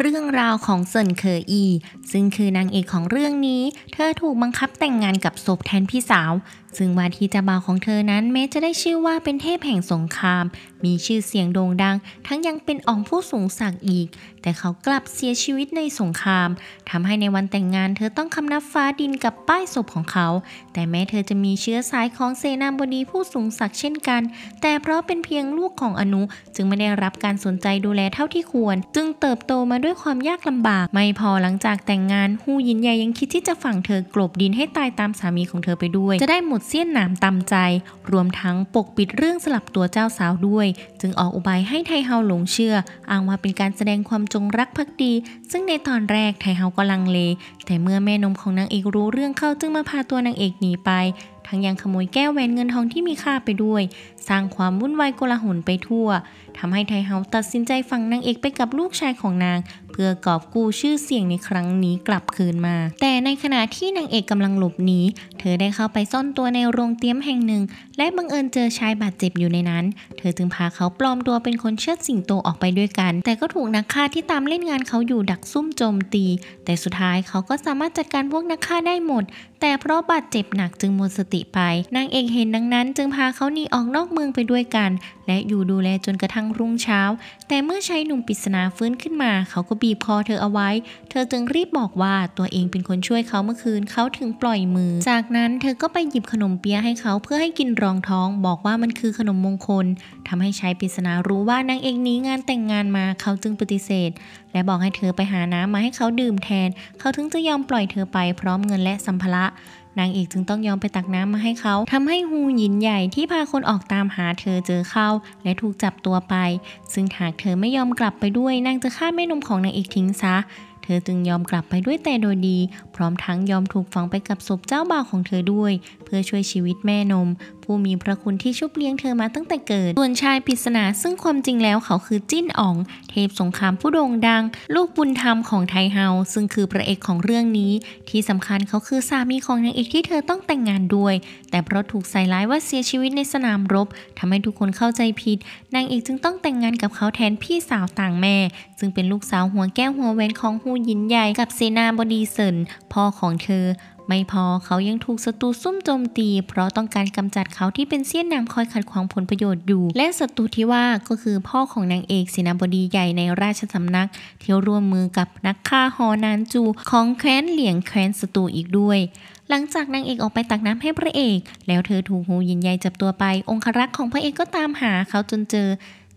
เรื่องราวของเซินเคออี ซึ่งคือนางเอกของเรื่องนี้เธอถูกบังคับแต่งงานกับศพแทนพี่สาวซึ่งว่าที่เจ้าบ่าวของเธอนั้น แม้จะได้ชื่อว่าเป็นเทพแห่งสงคราม มีชื่อเสียงโด่งดัง ทั้งยังเป็นองค์ผู้สูงศักดิ์อีก แต่เขากลับเสียชีวิตในสงคราม ทำให้ในวันแต่งงาน เธอต้องคำนับฟ้าดินกับป้ายศพของเขา แต่แม้เธอจะมีเชื้อสายของเสนาบดีผู้สูงศักดิ์เช่นกัน แต่เพราะเป็นเพียงลูกของอนุ จึงไม่ได้รับการสนใจดูแลเท่าที่ควรจึงเติบโตมาด้วยความยากลำบากไม่พอหลังจากแต่งงานฮูยินใหญ่ยังคิดที่จะฝังเธอกลบดินให้ตายตามสามีของเธอไปด้วยจะได้หมดเสี้ยนหนามตำใจรวมทั้งปกปิดเรื่องสลับตัวเจ้าสาวด้วย จึงออกอุบายให้ไทเฮาหลงเชื่ออ้างว่าเป็นการแสดงความจงรักภักดี ซึ่งในตอนแรกไทเฮาก็ลังเล แต่เมื่อแม่นมของนางเอกรู้เรื่องเข้าจึงมาพาตัวนางเอกหนีไป ทั้งยังขโมยแก้วแหวนเงินทองที่มีค่าไปด้วย สร้างความวุ่นวายโกลาหลไปทั่วทำให้ไทเฮาตัดสินใจฝังนางเอกไปกับลูกชายของนางเพื่อกอบกู้ชื่อเสียงในครั้งนี้กลับคืนมา แต่ในขณะที่นางเอกกำลังหลบหนี เธอได้เข้าไปซ่อนตัวในโรงเตี๊ยมแห่งหนึ่ง และบังเอิญเจอชายบาดเจ็บอยู่ในนั้น เธอจึงพาเขาปลอมตัวเป็นคนเชิดสิงโตออกไปด้วยกัน แต่ก็ถูกนักฆ่าที่ตามเล่นงานเขาอยู่ดักซุ่มโจมตี แต่สุดท้ายเขาก็สามารถจัดการพวกนักฆ่าได้หมด แต่เพราะบาดเจ็บหนักจึงหมดสติไป นางเอกเห็นดังนั้น จึงพาเขาหนีออกนอกเมืองไปด้วยกัน และอยู่ดูแลจนกระทั่งรุ่งเช้าแต่เมื่อชายหนุ่มปริศนาฟื้นขึ้นมา เขาก็บีบคอเธอเอาไว้ เธอจึงรีบบอกว่าตัวเองเป็นคนช่วยเขาเมื่อคืน เขาถึงปล่อยมือ จากนั้น เธอก็ไปหยิบขนมเปี๊ยะให้เขาเพื่อให้กินรองท้อง บอกว่ามันคือขนมมงคล ทำให้ชายปริศนารู้ว่านางเอกนี้งานแต่งงานมาเขาจึงปฏิเสธ และบอกให้เธอไปหาน้ำมาให้เขาดื่มแทน เขาถึงจะยอมปล่อยเธอไปพร้อมเงินและสัมภาระนางเอกจึงต้องยอมไปตักน้ำมาให้เขา ทำให้ฮูหยินใหญ่ที่พาคนออกตามหาเธอเจอเข้าและถูกจับตัวไป ซึ่งหากเธอไม่ยอมกลับไปด้วยนางจะฆ่าแม่นมของนางเอกทิ้งซะ เธอจึงยอมกลับไปด้วยแต่โดยดี พร้อมทั้งยอมถูกฝังไปกับศพเจ้าบ่าวของเธอด้วย เพื่อช่วยชีวิตแม่นมผู้มีพระคุณที่ชุบเลี้ยงเธอมาตั้งแต่เกิด ส่วนชายปริศนาซึ่งความจริงแล้วเขาคือจิ้นอ๋อง เทพสงครามผู้โด่งดัง ลูกบุญธรรมของไทเฮาซึ่งคือพระเอกของเรื่องนี้ ที่สำคัญเขาคือสามีของนางเอกที่เธอต้องแต่งงานด้วย แต่เพราะถูกใส่ร้ายว่าเสียชีวิตในสนามรบ ทำให้ทุกคนเข้าใจผิดนางเอกจึงต้องแต่งงานกับเขาแทนพี่สาวต่างแม่ ซึ่งเป็นลูกสาวหัวแก้วหัวแหวนของฮูยินใหญ่กับเซนาบดีเซินพ่อของเธอไม่พอเขายังถูกศัตรูซุ่มโจมตี เพราะต้องการกำจัดเขาที่เป็นเสี้ยนนำคอยขัดขวางผลประโยชน์อยู่ และศัตรูที่ว่าก็คือพ่อของนางเอกสินาบดีใหญ่ในราชสำนักที่ร่วมมือกับนักฆ่าฮอนานจูของแคว้นเหลียงแคว้นศัตรูอีกด้วย หลังจากนางเอกออกไปตักน้ำให้พระเอก แล้วเธอถูกหูยินใหญ่จับตัวไป องครักษ์ของพระเอกก็ตามหาเขาจนเจอ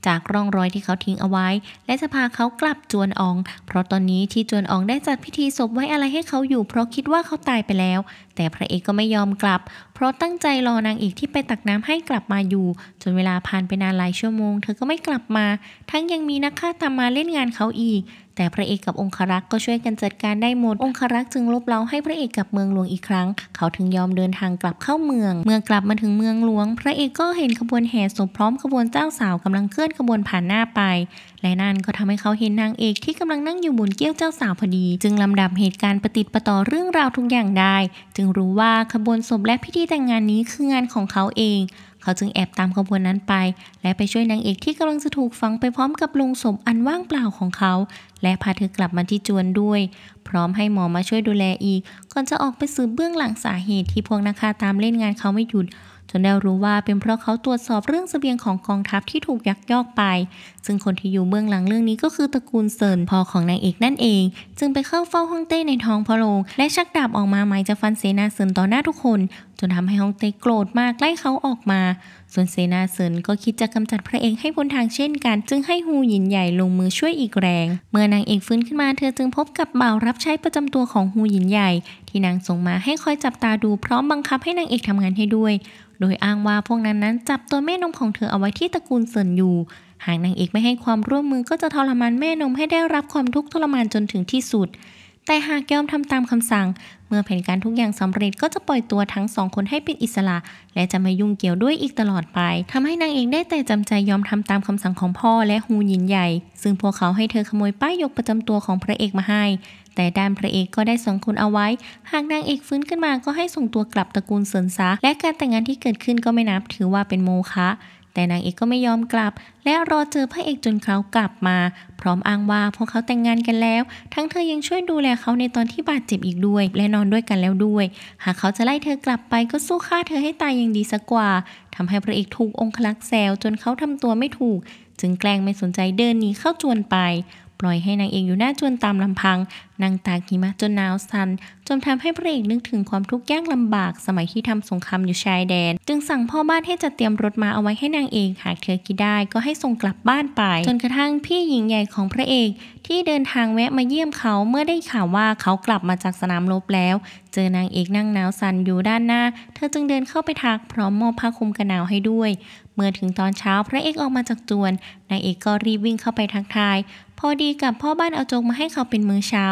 จากร่องรอยที่เขาทิ้งเอาไว้ และจะพาเขากลับจวนออง เพราะตอนนี้ที่จวนอองได้จัดพิธีศพไว้อะไรให้เขาอยู่เพราะคิดว่าเขาตายไปแล้ว แต่พระเอกก็ไม่ยอมกลับ เพราะตั้งใจรอนางเอกที่ไปตักน้ำให้กลับมาอยู่ จนเวลาผ่านไปนานหลายชั่วโมง เธอก็ไม่กลับมา ทั้งยังมีนักฆ่าตามมาเล่นงานเขาอีกแต่พระเอกกับองครักษ์ก็ช่วยกันจัดการได้หมด องครักษ์จึงลบเล้าให้พระเอกกับเมืองหลวงอีกครั้ง เขาถึงยอมเดินทางกลับเข้าเมือง เมื่อกลับมาถึงเมืองหลวง พระเอกก็เห็นขบวนแห่ศพพร้อมขบวนเจ้าสาวกำลังเคลื่อนขบวนผ่านหน้าไป และนั่นก็ทำให้เขาเห็นนางเอกที่กำลังนั่งอยู่บนเกี้ยวเจ้าสาวพอดี จึงลำดับเหตุการณ์ประติดประต่อเรื่องราวทุกอย่างได้ จึงรู้ว่าขบวนศพและพิธีแต่งงานนี้คืองานของเขาเอง เขาจึงแอบตามขบวนนั้นไป และไปช่วยนางเอกที่กำลังจะถูกฝังไปพร้อมกับลงศพอันว่างเปล่าของเขาและพาเธอกลับมาที่จวนด้วย พร้อมให้หมอมาช่วยดูแลอีก ก่อนจะออกไปสืบเบื้องหลังสาเหตุที่พวกนักฆ่าตามเล่นงานเขาไม่หยุด จนได้รู้ว่าเป็นเพราะเขาตรวจสอบเรื่องสเสบียงของกองทัพที่ถูกยักยอกไป ซึ่งคนที่อยู่เบื้องหลังเรื่องนี้ก็คือตระกูลเซินพ่อของนางเอกนั่นเอง จึงไปเข้าเฝ้าฮ่องเต้ในท้องพระโรง และชักดาบออกมาหมายจะฟันเสนาเซินต่อหน้าทุกคน จนทำให้ฮ่องเต้โกรธมากไล่เขาออกมาส่วนเซนาเซินก็คิดจะ กำจัดพระเอกให้พ้นทางเช่นกัน จึงให้ฮูหยินใหญ่ลงมือช่วยอีกแรง เมื่อนางเอกฟื้นขึ้นมาเธอจึงพบกับบ่าวรับใช้ประจำตัวของฮูหยินใหญ่ ที่นางส่งมาให้คอยจับตาดูพร้อมบังคับให้นางเอกทำงานให้ด้วย โดยอ้างว่าพวกนั้นนั้น จับตัวแม่นมของเธอเอาไว้ที่ตระกูลเซินอยู่ หากนางเอกไม่ให้ความร่วมมือก็จะทรมานแม่นมให้ได้รับความทุกข์ทรมานจนถึงที่สุดแต่หากยอมทำตามคำสั่ง เมื่อแผนการทุกอย่างสำเร็จก็จะปล่อยตัวทั้งสองคนให้เป็นอิสระ และจะไม่ยุ่งเกี่ยวด้วยอีกตลอดไปทำให้นางเอกได้แต่จำใจยอมทำตามคำสั่งของพ่อและฮูยินใหญ่ ซึ่งพวกเขาให้เธอขโมยป้ายยกประจำตัวของพระเอกมาให้ แต่ด้านพระเอกก็ได้สองคนเอาไว้ หากนางเอกฟื้นขึ้นมาก็ให้ส่งตัวกลับตระกูลเสินซาและการแต่งงานที่เกิดขึ้นก็ไม่นับถือว่าเป็นโมฆะแต่นางเอกก็ไม่ยอมกลับ และรอเจอพระเอกจนเขากลับมา พร้อมอ้างว่าพวกเขาแต่งงานกันแล้ว ทั้งเธอยังช่วยดูแลเขาในตอนที่บาดเจ็บอีกด้วย และนอนด้วยกันแล้วด้วย หากเขาจะไล่เธอกลับไปก็สู้ฆ่าเธอให้ตายยังดีสักกว่าทำให้พระเอกถูกองคลักแซวจนเขาทำตัวไม่ถูก จึงแกล้งไม่สนใจเดินหนีเข้าจวนไปปล่อยให้นางเอกอยู่หน้าจวนตามลำพัง นางตากหิมะจนหนาวสัน จนทำให้พระเอกนึกถึงความทุกข์ยากลำบากสมัยที่ทำสงครามอยู่ชายแดน จึงสั่งพ่อบ้านให้จัดเตรียมรถมาเอาไว้ให้นางเอกหากเธอคิดได้ก็ให้ส่งกลับบ้านไป จนกระทั่งพี่หญิงใหญ่ของพระเอก ที่เดินทางแวะมาเยี่ยมเขาเมื่อได้ข่าวว่าเขากลับมาจากสนามรบแล้ว เจอนางเอกนั่งหนาวสันอยู่ด้านหน้า เธอจึงเดินเข้าไปทักพร้อมมอบผ้าคลุมกันหนาวให้ด้วย เมื่อถึงตอนเช้าพระเอกออกมาจากจวน นางเอกก็รีบวิ่งเข้าไปทักทายพอดีกับพ่อบ้านเอาโจงกมาให้เขาเป็นมื้อเช้า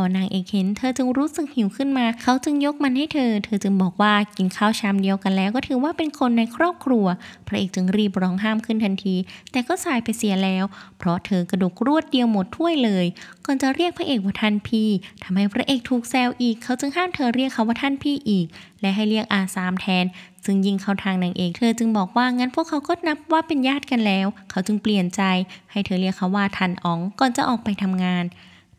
อนางเอกเห็นเธอจึงรู้สึกหิวขึ้นมา เขาจึงยกมันให้เธอ เธอจึงบอกว่ากินข้าวชามเดียวกันแล้ว ก็ถือว่าเป็นคนในครอบครัว พระเอกจึงรีบร้องห้ามขึ้นทันที แต่ก็สายไปเสียแล้ว เพราะเธอกระดกรวดเดียวหมดถ้วยเลยก่อนจะเรียกพระเอก ว่าท่านพี่ทำให้พระเอกถูกแซวอีก เขาจึงห้ามเธอเรียกเขาว่าท่านพี่อีก และให้เรียกอาสามแทนซึ่งยิงเข้าทางนางเอกเธอจึงบอกว่างั้นพวกเขาก็นับว่าเป็นญาติกันแล้ว เขาจึงเปลี่ยนใจ ให้เธอเรียกเขาว่าทันอ๋องก่อนจะออกไปทำงาน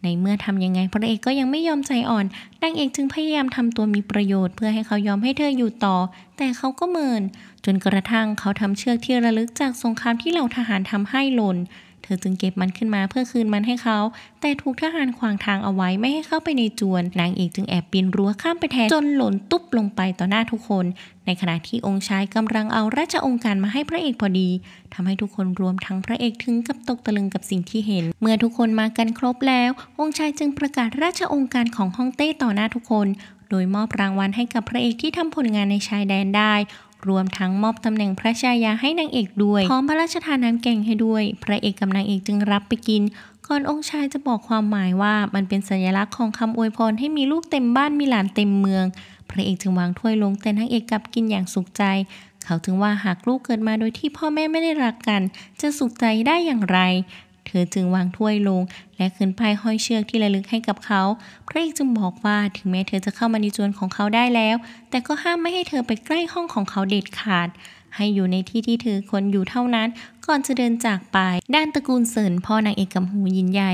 ในเมื่อทำยังไงพระเอกก็ยังไม่ยอมใจอ่อนนางเอกจึงพยายามทำตัวมีประโยชน์ เพื่อให้เขายอมให้เธออยู่ต่อ แต่เขาก็เมิน จนกระทั่งเขาทำเชือกที่ระลึกจากสงครามที่เหล่าทหารทำให้หล่นเธอจึงเก็บมันขึ้นมาเพื่อคืนมันให้เขา แต่ถูกทหารขวางทางเอาไว้ไม่ให้เข้าไปในจวน นางเอกจึงแอบปีนรั้วข้ามไปแทนจนหล่นตุ๊บลงไปต่อหน้าทุกคน ในขณะที่องค์ชายกำลังเอาราชองค์การมาให้พระเอกพอดีทำให้ทุกคนรวมทั้งพระเอกถึงกับตกตะลึงกับสิ่งที่เห็น เมื่อทุกคนมากันครบแล้ว องค์ชายจึงประกาศราชองค์การของฮ่องเต้ต่อหน้าทุกคน โดยมอบรางวัลให้กับพระเอกที่ทำผลงานในชายแดนได้รวมทั้งมอบตำแหน่งพระชายาให้นางเอกด้วย พร้อมพระราชทานน้ำแกงให้ด้วย พระเอกกับนางเอกจึงรับไปกิน ก่อนองค์ชายจะบอกความหมายว่ามันเป็นสัญลักษณ์ของคำอวยพรให้มีลูกเต็มบ้านมีหลานเต็มเมือง พระเอกจึงวางถ้วยลงแต่นางเอกกลับกินอย่างสุขใจ เขาถึงว่าหากลูกเกิดมาโดยที่พ่อแม่ไม่ได้รักกัน จะสุขใจได้อย่างไรเธอจึงวางถ้วยลงและขึ้นป้ายห้อยเชือกที่ระลึกให้กับเขาพระเอกจึงบอกว่าถึงแม้เธอจะเข้ามาในจวนของเขาได้แล้ว แต่ก็ห้ามไม่ให้เธอไปใกล้ห้องของเขาเด็ดขาด ให้อยู่ในที่ที่เธอคนอยู่เท่านั้น ก่อนจะเดินจากไปด้านตระกูลเสินพ่อนางเอกกำหูยินใหญ่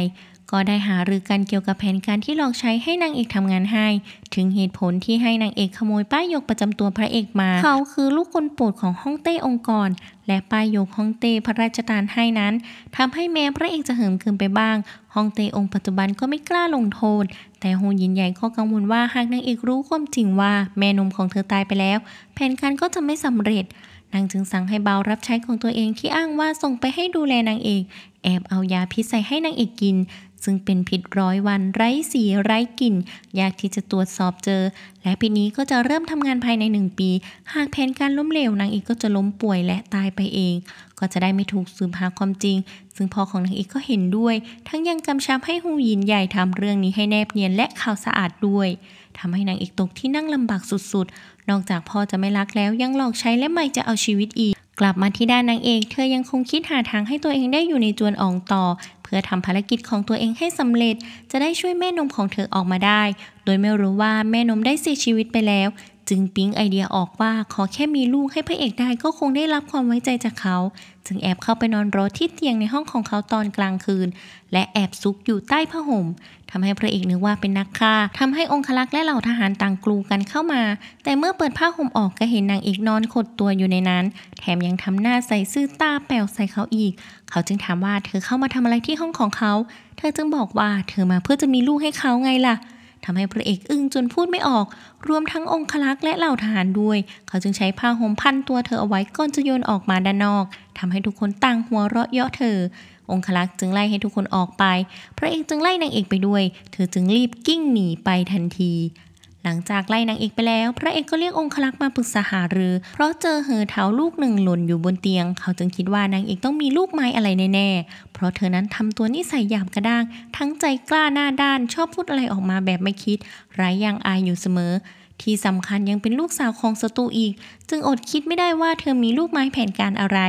ก็ได้หารือกันเกี่ยวกับแผนการที่หลอกใช้ให้นางเอกทำงานให้ ถึงเหตุผลที่ให้นางเอกขโมย ป้ายยกประจำตัวพระเอกมา เขาคือลูกคนโปรดของฮ่องเต้องค์กร และป้ายยกฮ่องเต้พระราชทานให้นั้น ทำให้แม้พระเอกจะเหิมเกินไปบ้างฮ่องเต้องค์ปัจจุบันก็ไม่กล้าลงโทษ แต่โฮยินใหญ่ก็กังวลว่าหากนางเอกรู้ ความจริงว่าแม่นมของเธอตายไปแล้ว แผนการก็จะไม่สำเร็จ นางจึงสั่งให้เบารับใช้ของตัวเองที่อ้างว่าส่งไปให้ดูแลนางเอก แอบเอายาพิษใส่ให้นางเอกกินซึ่งเป็นพิษร้อยวันไร้สีไร้กลิ่น ยากที่จะตรวจสอบเจอ และพิษนี้ก็จะเริ่มทำงานภายใน 1 ปี หากแผนการล้มเหลวนางอีกก็จะล้มป่วยและตายไปเอง ก็จะได้ไม่ถูกสืบหาความจริง ซึ่งพ่อของนางอีกก็เห็นด้วย ทั้งยังกำชับให้ฮูยินใหญ่ทำเรื่องนี้ให้แนบเนียนและข่าวสะอาดด้วยทำให้นางเอกตกที่นั่งลำบากสุด ๆ นอกจากพ่อจะไม่รักแล้วยังหลอกใช้และไม่จะเอาชีวิตอีก กลับมาที่ด้านนางเอกเธอยังคงคิดหาทางให้ตัวเองได้อยู่ในจวนอองต่อพื่อทำภารกิจของตัวเองให้สำเร็จ จะได้ช่วยแม่นมของเธอออกมาได้ โดยไม่รู้ว่าแม่นมได้เสียชีวิตไปแล้วจึงปิ๊งไอเดียออกว่าขอแค่มีลูกให้พระเอกได้ก็คงได้รับความไว้ใจจากเขาจึงแอบเข้าไปนอนรอที่เตียงในห้องของเขาตอนกลางคืน และแอบซุกอยู่ใต้ผ้าห่มทำให้พระเอกนึกว่าเป็นนักฆ่าทำให้องคลักษ์และเหล่าทหารต่างกลูกันเข้ามา แต่เมื่อเปิดผ้าห่มออกก็เห็นนางเอกนอนขดตัวอยู่ในนั้น แถมยังทำหน้าใส่ซื่อตาแป๋วใส่เขาอีก เขาจึงถามว่าเธอเข้ามาทำอะไรที่ห้องของเขา เธอจึงบอกว่า เธอมาเพื่อจะมีลูกให้เขาไงล่ะทำให้พระเอกอึ้งจนพูดไม่ออก รวมทั้งองคลักษ์และเหล่าทหารด้วย เขาจึงใช้ผ้าห่มพันตัวเธอเอาไว้ก่อนจะโยนออกมาด้านนอก ทำให้ทุกคนต่างหัวเราะเยาะเธอ องคลักษ์จึงไล่ให้ทุกคนออกไป พระเอกจึงไล่นางเอกไปด้วย เธอจึงรีบกิ้งหนีไปทันทีหลังจากไล่นางเอกไปแล้ว พระเอกก็เรียกองค์ลักษ์มาปรึกษาหารือ เพราะเจอเหอเท้าลูกหนึ่งหล่นอยู่บนเตียง เขาจึงคิดว่านางเอกต้องมีลูกไม้อะไรแน่ๆเพราะเธอนั้นทำตัวนิสัยหยาบกระด้าง ทั้งใจกล้าหน้าด้าน ชอบพูดอะไรออกมาแบบไม่คิด ไร้ยางอายอยู่เสมอ ที่สำคัญยังเป็นลูกสาวของศัตรูอีก จึงอดคิดไม่ได้ว่าเธอมีลูกไม้แผนการอะไร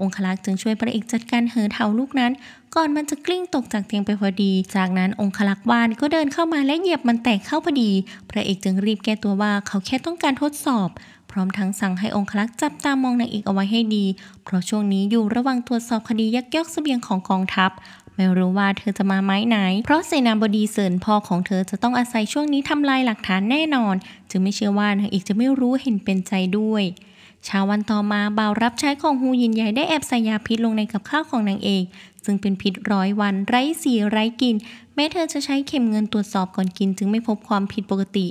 องคลักษ์จึงช่วยพระเอกจัดการเหอเถาลูกนั้น ก่อนมันจะกลิ้งตกจากเตียงไปพอดี จากนั้นองคลักษ์บ้านก็เดินเข้ามาและเหยียบมันแตกเข้าพอดีพระเอกจึงรีบแก้ตัวว่าเขาแค่ต้องการทดสอบ พร้อมทั้งสั่งให้องคลักษ์จับตามองนางเอกเอาไว้ให้ดีเพราะช่วงนี้อยู่ระหว่างตรวจสอบคดียักยอกเสบียงของกองทัพไม่รู้ว่าเธอจะมาไม้ไหนเพราะเสนาบดีเสริญพ่อของเธอจะต้องอาศัยช่วงนี้ทำลายหลักฐานแน่นอน จึงไม่เชื่อว่านางเอกจะไม่รู้เห็นเป็นใจด้วยเช้าวันต่อมาบ่าวรับใช้ของฮูยินใหญ่ได้แอบใส่ยาพิษลงในกับข้าวของนางเอก ซึ่งเป็นพิษร้อยวันไร้สีไร้กลิ่นแม้เธอจะใช้เข็มเงินตรวจสอบก่อนกินจึงไม่พบความผิดปกติ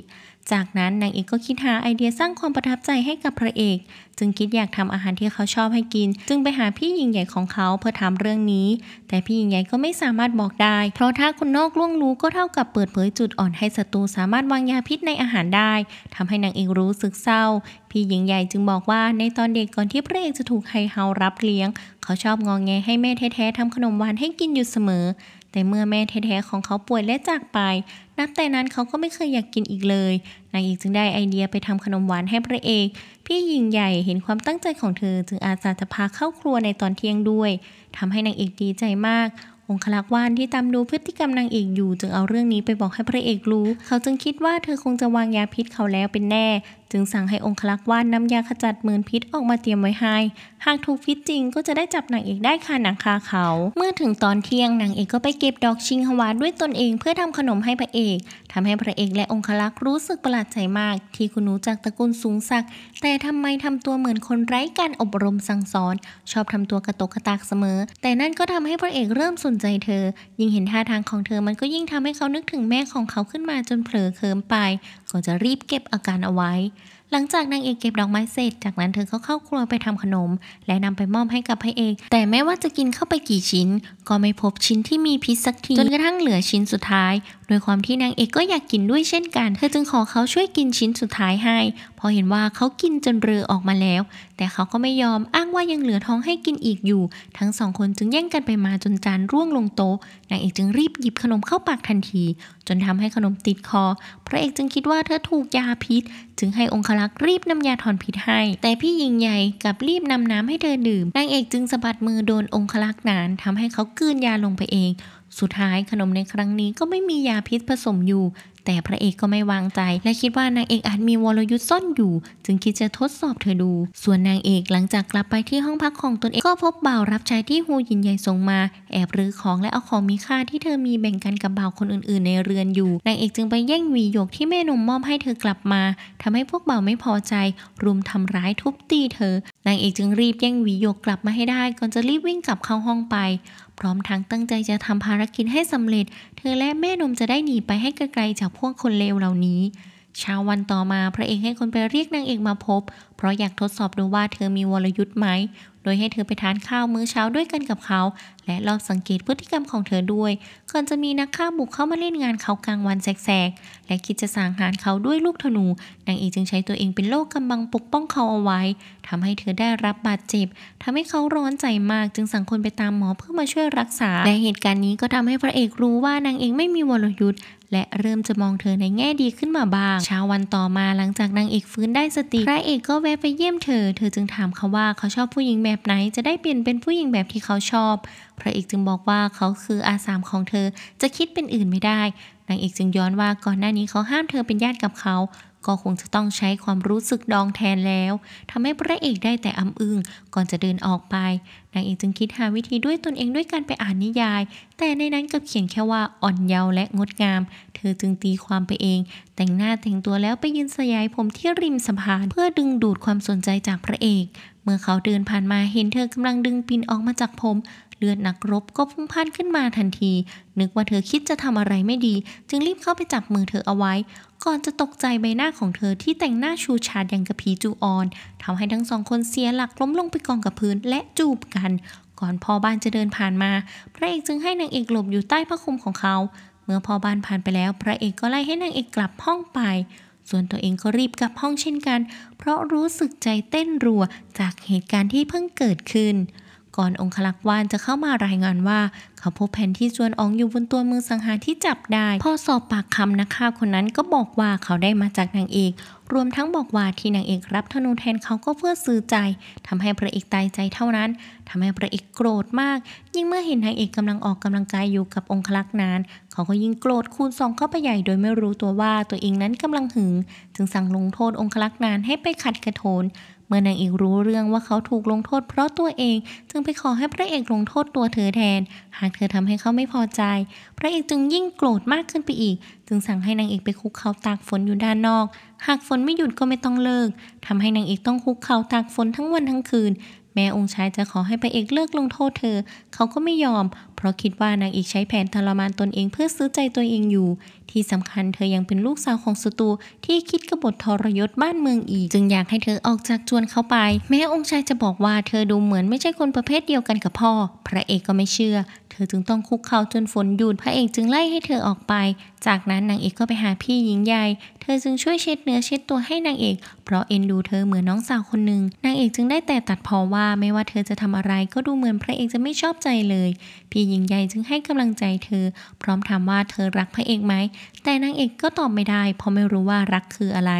จากนั้นนางเอกก็คิดหาไอเดียสร้างความประทับใจให้กับพระเอกจึงคิดอยากทำอาหารที่เขาชอบให้กิน จึงไปหาพี่หญิงใหญ่ของเขาเพื่อถามเรื่องนี้แต่พี่หญิงใหญ่ก็ไม่สามารถบอกได้ เพราะถ้าคนนอกล่วงรู้ก็เท่ากับเปิดเผยจุดอ่อนให้ศัตรูสามารถวางยาพิษในอาหารได้ ทำให้นางเอกรู้สึกเศร้า พี่หญิงใหญ่จึงบอกว่าในตอนเด็กก่อนที่พระเอกจะถูกไฮเฮารับเลี้ยง เขาชอบงองแงให้แม่แท้ๆทำขนมหวานให้กินอยู่เสมอแต่เมื่อแม่แท้ ๆ ของเขาป่วยและจากไป นับแต่นั้นเขาก็ไม่เคยอยากกินอีกเลยนางเอกจึงได้ไอเดียไปทำขนมหวานให้พระเอกพี่หญิงใหญ่เห็นความตั้งใจของเธอจึงอาสาจะพาเข้าครัวในตอนเที่ยงด้วย ทำให้นางเอกดีใจมาก องคลักวานที่ตามดูพฤติกรรมนางเอกอยู่จึงเอาเรื่องนี้ไปบอกให้พระเอกรู้ เขาจึงคิดว่าเธอคงจะวางยาพิษเขาแล้วเป็นแน่จึงสั่งให้องคลักษ์ว่านน้ำยาขจัดมือนพิษออกมาเตรียมไว้ให้ หากถูกพิษจริงก็จะได้จับนางเอกได้ค่ะนางคาเขา เมื่อถึงตอนเที่ยงนางเอกก็ไปเก็บดอกชิงฮวาด้วยตนเอง เพื่อทำขนมให้พระเอก ทำให้พระเอกและองคลักษ์รู้สึกประหลาดใจมากที่คุณหนูจากตระกูลสูงสักแต่ทำไมทำตัวเหมือนคนไร้การอบรมสั่งสอน ชอบทำตัวกระตกกระตากเสมอ แต่นั่นก็ทำให้พระเอกเริ่มสนใจเธอ ยิ่งเห็นท่าทางของเธอมันก็ยิ่งทำให้เขานึกถึงแม่ของเขาขึ้นมาจนเผลอเคิมไปก็จะรีบเก็บอาการเอาไว้ หลังจากนางเอกเก็บดอกไม้เสร็จ จากนั้นเธอก็เข้าครัวไปทำขนม และนำไปมอบให้กับพระเอกแต่แม้ว่าจะกินเข้าไปกี่ชิ้น ก็ไม่พบชิ้นที่มีพิษสักที จนกระทั่งเหลือชิ้นสุดท้ายดยความที่นางเอกก็อยากกินด้วยเช่นกัน เธอจึงขอเขาช่วยกินชิ้นสุดท้ายให้ พอเห็นว่าเขากินจนเรือออกมาแล้ว แต่เขาก็ไม่ยอมอ้างว่ายังเหลือท้องให้กินอีกอยู่ ทั้งสองคนจึงแย่งกันไปมาจนจานร่วงลงโต๊ะ นางเอกจึงรีบหยิบขนมเข้าปากทันที จนทำให้ขนมติดคอ พระเอกจึงคิดว่าเธอถูกยาพิษ จึงให้องคลักษ์รีบนำยาถอนพิษให้ แต่พี่ยิงใหญ่กับรีบนำน้ำให้เธอดื่ม นางเอกจึงสะบัดมือโดนองคลักษ์นานทำให้เขากืนยาลงไปเองสุดท้ายขนมในครั้งนี้ก็ไม่มียาพิษผสมอยู่ แต่พระเอกก็ไม่วางใจและคิดว่านางเอกอาจมีวรยุทธ์ซ่อนอยู่ จึงคิดจะทดสอบเธอดู ส่วนนางเอกหลังจากกลับไปที่ห้องพักของตนเองก็พบบ่าวรับใช้ที่ฮูยินใหญ่ส่งมาแอบรื้อของและเอาของมีค่าที่เธอมีแบ่งกันกับบ่าวคนอื่นๆในเรือนอยู่นางเอกจึงไปแย่งวีหยกที่แม่นมมอบให้เธอกลับมาทำให้พวกบ่าวไม่พอใจ รุมทำร้ายทุบตีเธอ นางเอกจึงรีบแย่งวีหยกกลับมาให้ได้ก่อนจะรีบวิ่งกลับเข้าห้องไปพร้อมทั้งตั้งใจจะทำภารกิจให้สำเร็จ เธอและแม่นมจะได้หนีไปให้ไกลๆจากพวกคนเลวเหล่านี้ เช้าวันต่อมาพระเอกให้คนไปเรียกนางเอกมาพบ เพราะอยากทดสอบดูว่าเธอมีวรยุทธ์ไหมโดยให้เธอไปทานข้าวมื้อเช้าด้วยกันกับเขา และลองสังเกตพฤติกรรมของเธอด้วย ก่อนจะมีนักฆ่าบุกเข้ามาเล่นงานเขากลางวันแสกๆและคิดจะสังหารเขาด้วยลูกธนูนางเอกจึงใช้ตัวเองเป็นโลกกำบังปกป้องเขาเอาไว้ ทำให้เธอได้รับบาดเจ็บทำให้เขาร้อนใจมากจึงสั่งคนไปตามหมอเพื่อมาช่วยรักษาและเหตุการณ์นี้ก็ทำให้พระเอกรู้ว่านางเอกไม่มีวรยุทธ์และเริ่มจะมองเธอในแง่ดีขึ้นมาบ้างเช้าวันต่อมาหลังจากนางเอกฟื้นได้สติ พระเอกก็แวะไปเยี่ยมเธอ เธอจึงถามเขาว่าเขาชอบผู้หญิงแบบไหนจะได้เปลี่ยนเป็นผู้หญิงแบบที่เขาชอบ พระเอกจึงบอกว่าเขาคืออาสามของเธอจะคิดเป็นอื่นไม่ได้นางเอกจึงย้อนว่าก่อนหน้านี้เขาห้ามเธอเป็นญาติกับเขา ก็คงจะต้องใช้ความรู้สึกดองแทนแล้วทำให้พระเอกได้แต่อำอึงก่อนจะเดินออกไป นางเอกจึงคิดหาวิธีด้วยตนเองด้วยการไปอ่านนิยาย แต่ในนั้นกับเขียนแค่ว่าอ่อนเยาว์และงดงาม เธอจึงตีความไปเอง แต่งหน้าแต่งตัวแล้วไปยืนสยายผมที่ริมสะพานเพื่อดึงดูดความสนใจจากพระเอก เมื่อเขาเดินผ่านมาเห็นเธอกำลังดึงปินออกมาจากผมเลือดนักรบก็พุ่งพ่านขึ้นมาทันที นึกว่าเธอคิดจะทำอะไรไม่ดี จึงรีบเข้าไปจับมือเธอเอาไว้ ก่อนจะตกใจใบหน้าของเธอที่แต่งหน้าชูชาดอย่างกระพีจูออนทำให้ทั้งสองคนเสียหลักล้มลงไปกองกับพื้นและจูบกัน ก่อนพ่อบ้านจะเดินผ่านมา พระเอกจึงให้นางเอกหลบอยู่ใต้ผ้าคลุมของเขา เมื่อพ่อบ้านผ่านไปแล้ว พระเอกก็ไล่ให้นางเอกกลับห้องไป ส่วนตัวเองก็รีบกลับห้องเช่นกัน เพราะรู้สึกใจเต้นรัวจากเหตุการณ์ที่เพิ่งเกิดขึ้นก่อนองคลักวานจะเข้ามารายงานว่า เขาพบแผนที่จวนอองอยู่บนตัวมือสังหารที่จับได้พอสอบปากคำนะคะคนนั้นก็บอกว่าเขาได้มาจากนางเอก รวมทั้งบอกว่าที่นางเอกรับธนูแทนเขาก็เพื่อซื้อใจทำให้พระเอกตายใจเท่านั้นทำให้พระเอกโกรธมาก ยิ่งเมื่อเห็นนางเอกกำลังออกกำลังกายอยู่กับองคลักษ์นานเขาก็ยิ่งโกรธคูณสองเข้าไปใหญ่โดยไม่รู้ตัวว่าตัวเองนั้นกำลังหึง จึงสั่งลงโทษองคลักษ์นานให้ไปขัดกระโถนเมื่อนางเอกรู้เรื่องว่าเขาถูกลงโทษเพราะตัวเองจึงไปขอให้พระเอกลงโทษตัวเธอแทน หากเธอทำให้เขาไม่พอใจ พระเอกจึงยิ่งโกรธมากขึ้นไปอีก จึงสั่งให้นางเอกไปคุกเข่าตากฝนอยู่ด้านนอก หากฝนไม่หยุดก็ไม่ต้องเลิก ทำให้นางเอกต้องคุกเข่าตากฝนทั้งวันทั้งคืน แม้องค์ชายจะขอให้พระเอกเลิกลงโทษ เธอ เขาก็ไม่ยอมเพราะคิดว่านางเอกใช้แผนทรมานตนเองเพื่อซื้อใจตัวเองอยู่ ที่สำคัญเธอยังเป็นลูกสาวของศัตรูที่คิดกบฏทรยศบ้านเมืองอีก จึงอยากให้เธอออกจากจวนเขาไป แม้องค์ชายจะบอกว่าเธอดูเหมือนไม่ใช่คนประเภทเดียวกันกับพ่อ พระเอกก็ไม่เชื่อธอจึงต้องคุกเข่าจนฝนหยุดพระเอกจึงไล่ให้เธอออกไป จากนั้นนางเอกก็ไปหาพี่หญิงใหญ่ เธอจึงช่วยเช็ดเนื้อเช็ดตัวให้นางเอก เพราะเอ็นดูเธอเหมือนน้องสาวคนหนึ่งนางเอกจึงได้แต่ตัดพอว่าไม่ว่าเธอจะทำอะไรก็ดูเหมือนพระเอกจะไม่ชอบใจเลย พี่หญิงใหญ่จึงให้กำลังใจเธอ พร้อมถามว่าเธอรักพระเอกไหม แต่นางเอกก็ตอบไม่ได้เพราะไม่รู้ว่ารักคืออะไร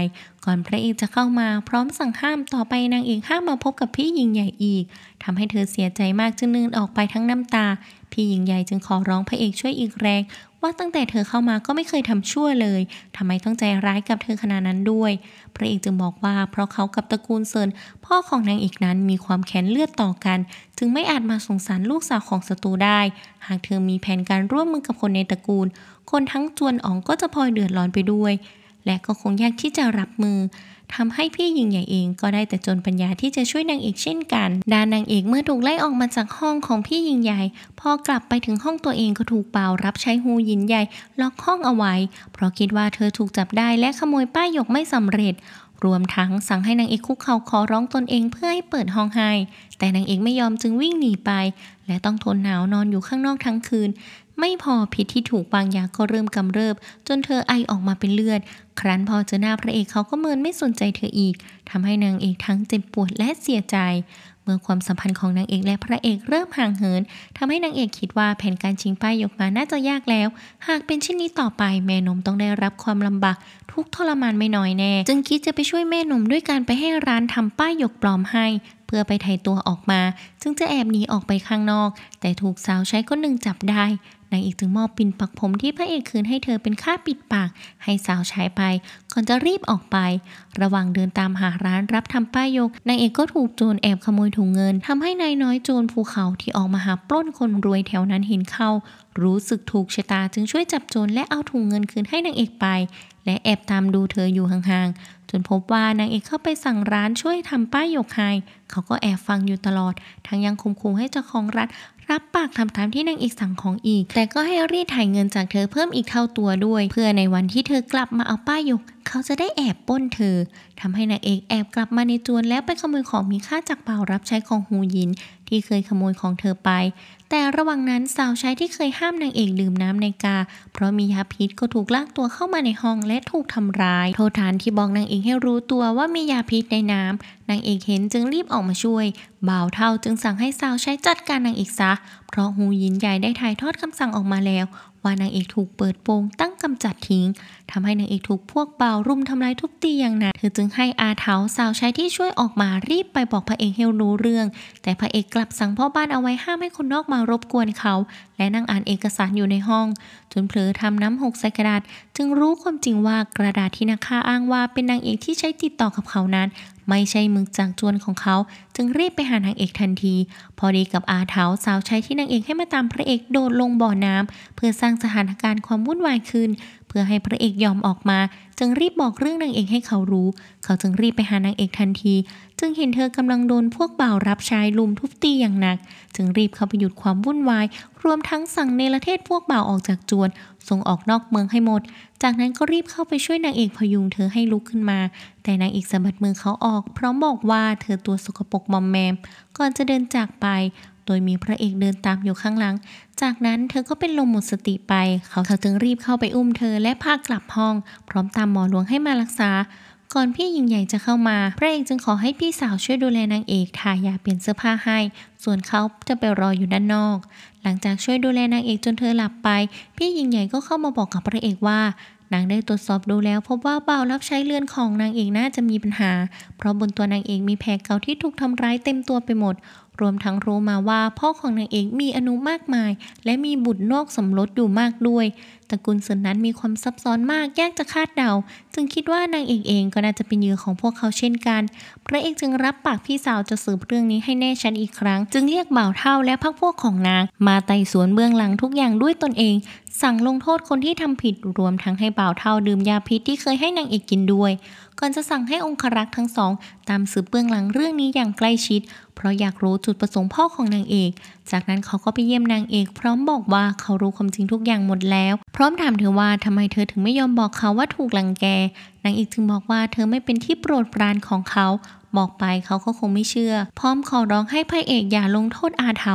ก่อนพระเอกจะเข้ามาพร้อมสั่งห้ามต่อไปนางเอกห้ามมาพบกับพี่หญิงใหญ่อีกทำให้เธอเสียใจมากจึงนึนออกไปทั้งน้ำตาพี่หญิงใหญ่จึงขอร้องพระเอกช่วยอีกแรงว่าตั้งแต่เธอเข้ามาก็ไม่เคยทำชั่วเลยทำไมต้องใจร้ายกับเธอขนาดนั้นด้วย พระเอกจึงบอกว่าเพราะเขากับตระกูลเซินพ่อของนางเอกนั้นมีความแค้นเลือดต่อกัน จึงไม่อาจมาสงสารลูกสาวของศัตรูได้ หากเธอมีแผนการร่วมมือกับคนในตระกูล คนทั้งจวนอ๋องก็จะพลอยเดือดร้อนไปด้วย และก็คงยากที่จะรับมือทำให้พี่หญิงใหญ่เองก็ได้แต่จนปัญญาที่จะช่วยนางเอกเช่นกันด้านนางเอกเมื่อถูกไล่ออกมาจากห้องของพี่หญิงใหญ่ พอกลับไปถึงห้องตัวเองก็ถูกเป่ารับใช้ฮูหินใหญ่ล็อกห้องเอาไว้ เพราะคิดว่าเธอถูกจับได้และขโมยป้ายหยกไม่สำเร็จ รวมทั้งสั่งให้นางเอกคุกเข่าขอร้องตนเองเพื่อให้เปิดห้องให้ แต่นางเอกไม่ยอมจึงวิ่งหนีไป และต้องทนหนาวนอนอยู่ข้างนอกทั้งคืนไม่พอพิษที่ถูกวางยาก็เริ่มกำเริบ จนเธอไอออกมาเป็นเลือด ครั้นพอเจอหน้าพระเอกเขาก็เมินไม่สนใจเธออีกทำให้นางเอกทั้งเจ็บปวดและเสียใจ เมื่อความสัมพันธ์ของนางเอกและพระเอกเริ่มห่างเหิน ทำให้นางเอกคิดว่าแผนการชิงป้ายยกมาน่าจะยากแล้ว หากเป็นเช่นนี้ต่อไป แม่นมต้องได้รับความลำบากทุกทรมานไม่น้อยแน่ จึงคิดจะไปช่วยแม่นมด้วยการไปให้ร้านทำป้ายยกปลอมให้ เพื่อไปไถ่ตัวออกมา จึงจะแอบหนีออกไปข้างนอก แต่ถูกสาวใช้คนหนึ่งจับได้นางเอกถึงมอบปิ่นปักผมที่พระเอกคืนให้เธอเป็นค่าปิดปากให้สาวใช้ไปก่อนจะรีบออกไป ระหว่างเดินตามหาร้านรับทำป้ายยกนางเอกก็ถูกโจรแอบขโมยถุงเงินทำให้นายน้อยโจรภูเขาที่ออกมาหาปล้นคนรวยแถวนั้นเห็นเข้า รู้สึกถูกชะตาจึงช่วยจับโจรและเอาถุงเงินคืนให้นางเอกไปและแอบตามดูเธออยู่ห่างๆ จนพบว่านางเอกเข้าไปสั่งร้านช่วยทำป้ายหยกไฮเขาก็แอบฟังอยู่ตลอด ทั้งยังคุมคูให้เจ้าของร้านรับปากทำตามที่นางเอกสั่งของอีก แต่ก็ให้รีดถ่ายเงินจากเธอเพิ่มอีกเท่าตัวด้วย เพื่อในวันที่เธอกลับมาเอาป้ายหยก เขาจะได้แอบป้นเธอทำให้นางเอกแอบกลับมาในจวน แล้วไปขโมยของมีค่าจากเป่ารับใช้ของฮูยินที่เคยขโมยของเธอไป แต่ระหว่างนั้นสาวใช้ที่เคยห้ามนางเอกดื่มน้ำในกาเพราะมียาพิษก็ถูกลากตัวเข้ามาในห้องและถูกทำร้าย โทษฐานที่บอกนางเอกให้รู้ตัวว่ามียาพิษในน้ำ นางเอกเห็นจึงรีบออกมาช่วย บ่าวเท่าจึงสั่งให้สาวใช้จัดการนางเอกซะ เพราะหูยินใหญ่ได้ถ่ายทอดคำสั่งออกมาแล้วว่านางเอกถูกเปิดโปงตั้งกำจัดทิ้ง ทำให้นางเอกถูกพวกเบารุมทำลายทุบตีอย่างหนัก เธอจึงให้อาเทาสาวใช้ที่ช่วยออกมารีบไปบอกพระเอกให้รู้เรื่อง แต่พระเอกกลับสั่งพ่อบ้านเอาไว้ห้ามให้คนนอกมารบกวนเขา และนั่งอ่านเอกสารอยู่ในห้อง จนเผลอทำน้ำหกใส่กระดาษ จึงรู้ความจริงว่ากระดาษที่นักฆ่าอ้างว่าเป็นนางเอกที่ใช้ติดต่อกับเขานั้นไม่ใช่มึกจากจวนของเขา จึงรีบไปหานางเอกทันที พอดีกับอาเทาสาวใช้ที่นางเอกให้มาตามพระเอกโดดลงบ่อน้ำ เพื่อสร้างสถานการณ์ความวุ่นวายขึ้น เพื่อให้พระเอกยอมออกมาจึงรีบบอกเรื่องนางเอกให้เขารู้ เขาจึงรีบไปหานางเอกทันที จึงเห็นเธอกำลังโดนพวกบ่าวรับใช้ลุมทุบตีอย่างหนัก จึงรีบเข้าไปหยุดความวุ่นวาย รวมทั้งสั่งเนรเทศพวกบ่าวออกจากจวนส่งออกนอกเมืองให้หมด จากนั้นก็รีบเข้าไปช่วยนางเอกพยุงเธอให้ลุกขึ้นมา แต่นางเอกสะบัดมือเขาออกพร้อมบอกว่าเธอตัวสกปรกมอมแมม ก่อนจะเดินจากไปโดยมีพระเอกเดินตามอยู่ข้างหลัง จากนั้นเธอก็เป็นลมหมดสติไป เขาจึงรีบเข้าไปอุ้มเธอและพากลับห้อง พร้อมตามหมอหลวงให้มารักษา ก่อนพี่หญิงใหญ่จะเข้ามาพระเอกจึงขอให้พี่สาวช่วยดูแลนางเอกทายาเปลี่ยนเสื้อผ้าให้ ส่วนเขาจะไปรออยู่ด้านนอก หลังจากช่วยดูแลนางเอกจนเธอหลับไป พี่หญิงใหญ่ก็เข้ามาบอกกับพระเอกว่านางได้ตรวจสอบดูแล้ว พบว่าเบารับใช้เลือนของนางเอกน่าจะมีปัญหา เพราะบนตัวนางเอกมีแผลเก่าที่ถูกทำร้ายเต็มตัวไปหมดรวมทั้งรู้มาว่าพ่อของนางเอกมีอนุมากมาย และมีบุตรนอกสมรสอยู่มากด้วยตระกูลส่นนั้นมีความซับซ้อนมาก ยากจะคาดเดาจึงคิดว่านางเอกเองก็น่าจะเป็นเหยื่อของพวกเขาเช่นกันพระเอกจึงรับปากพี่สาวจะสืบเรื่องนี้ให้แน่ชัดอีกครั้ง จึงเรียกบ่าวเท่าและพักพวกของนางมาไต่สวนเบื้องหลังทุกอย่างด้วยตนเอง สั่งลงโทษคนที่ทำผิดรวมทั้งให้บ่าวเท่าดื่มยาพิษที่เคยให้นางเอกกินด้วย ก่อนจะสั่งให้องครักษ์ทั้งสองตามสืบเบื้องหลังเรื่องนี้อย่างใกล้ชิด เพราะอยากรู้จุดประสงค์พ่อของนางเอกจากนั้นเขาก็ไปเยี่ยมนางเอกพร้อมบอกว่าเขารู้ความจริงทุกอย่างหมดแล้ว พร้อมถามเธอว่าทำไมเธอถึงไม่ยอมบอกเขาว่าถูกหลังแกนางเอกจึงบอกว่าเธอไม่เป็นที่โปรดปรานของเขาบอกไปเขาก็คงไม่เชื่อพร้อมขอร้องให้พระเอกอย่าลงโทษอาเทา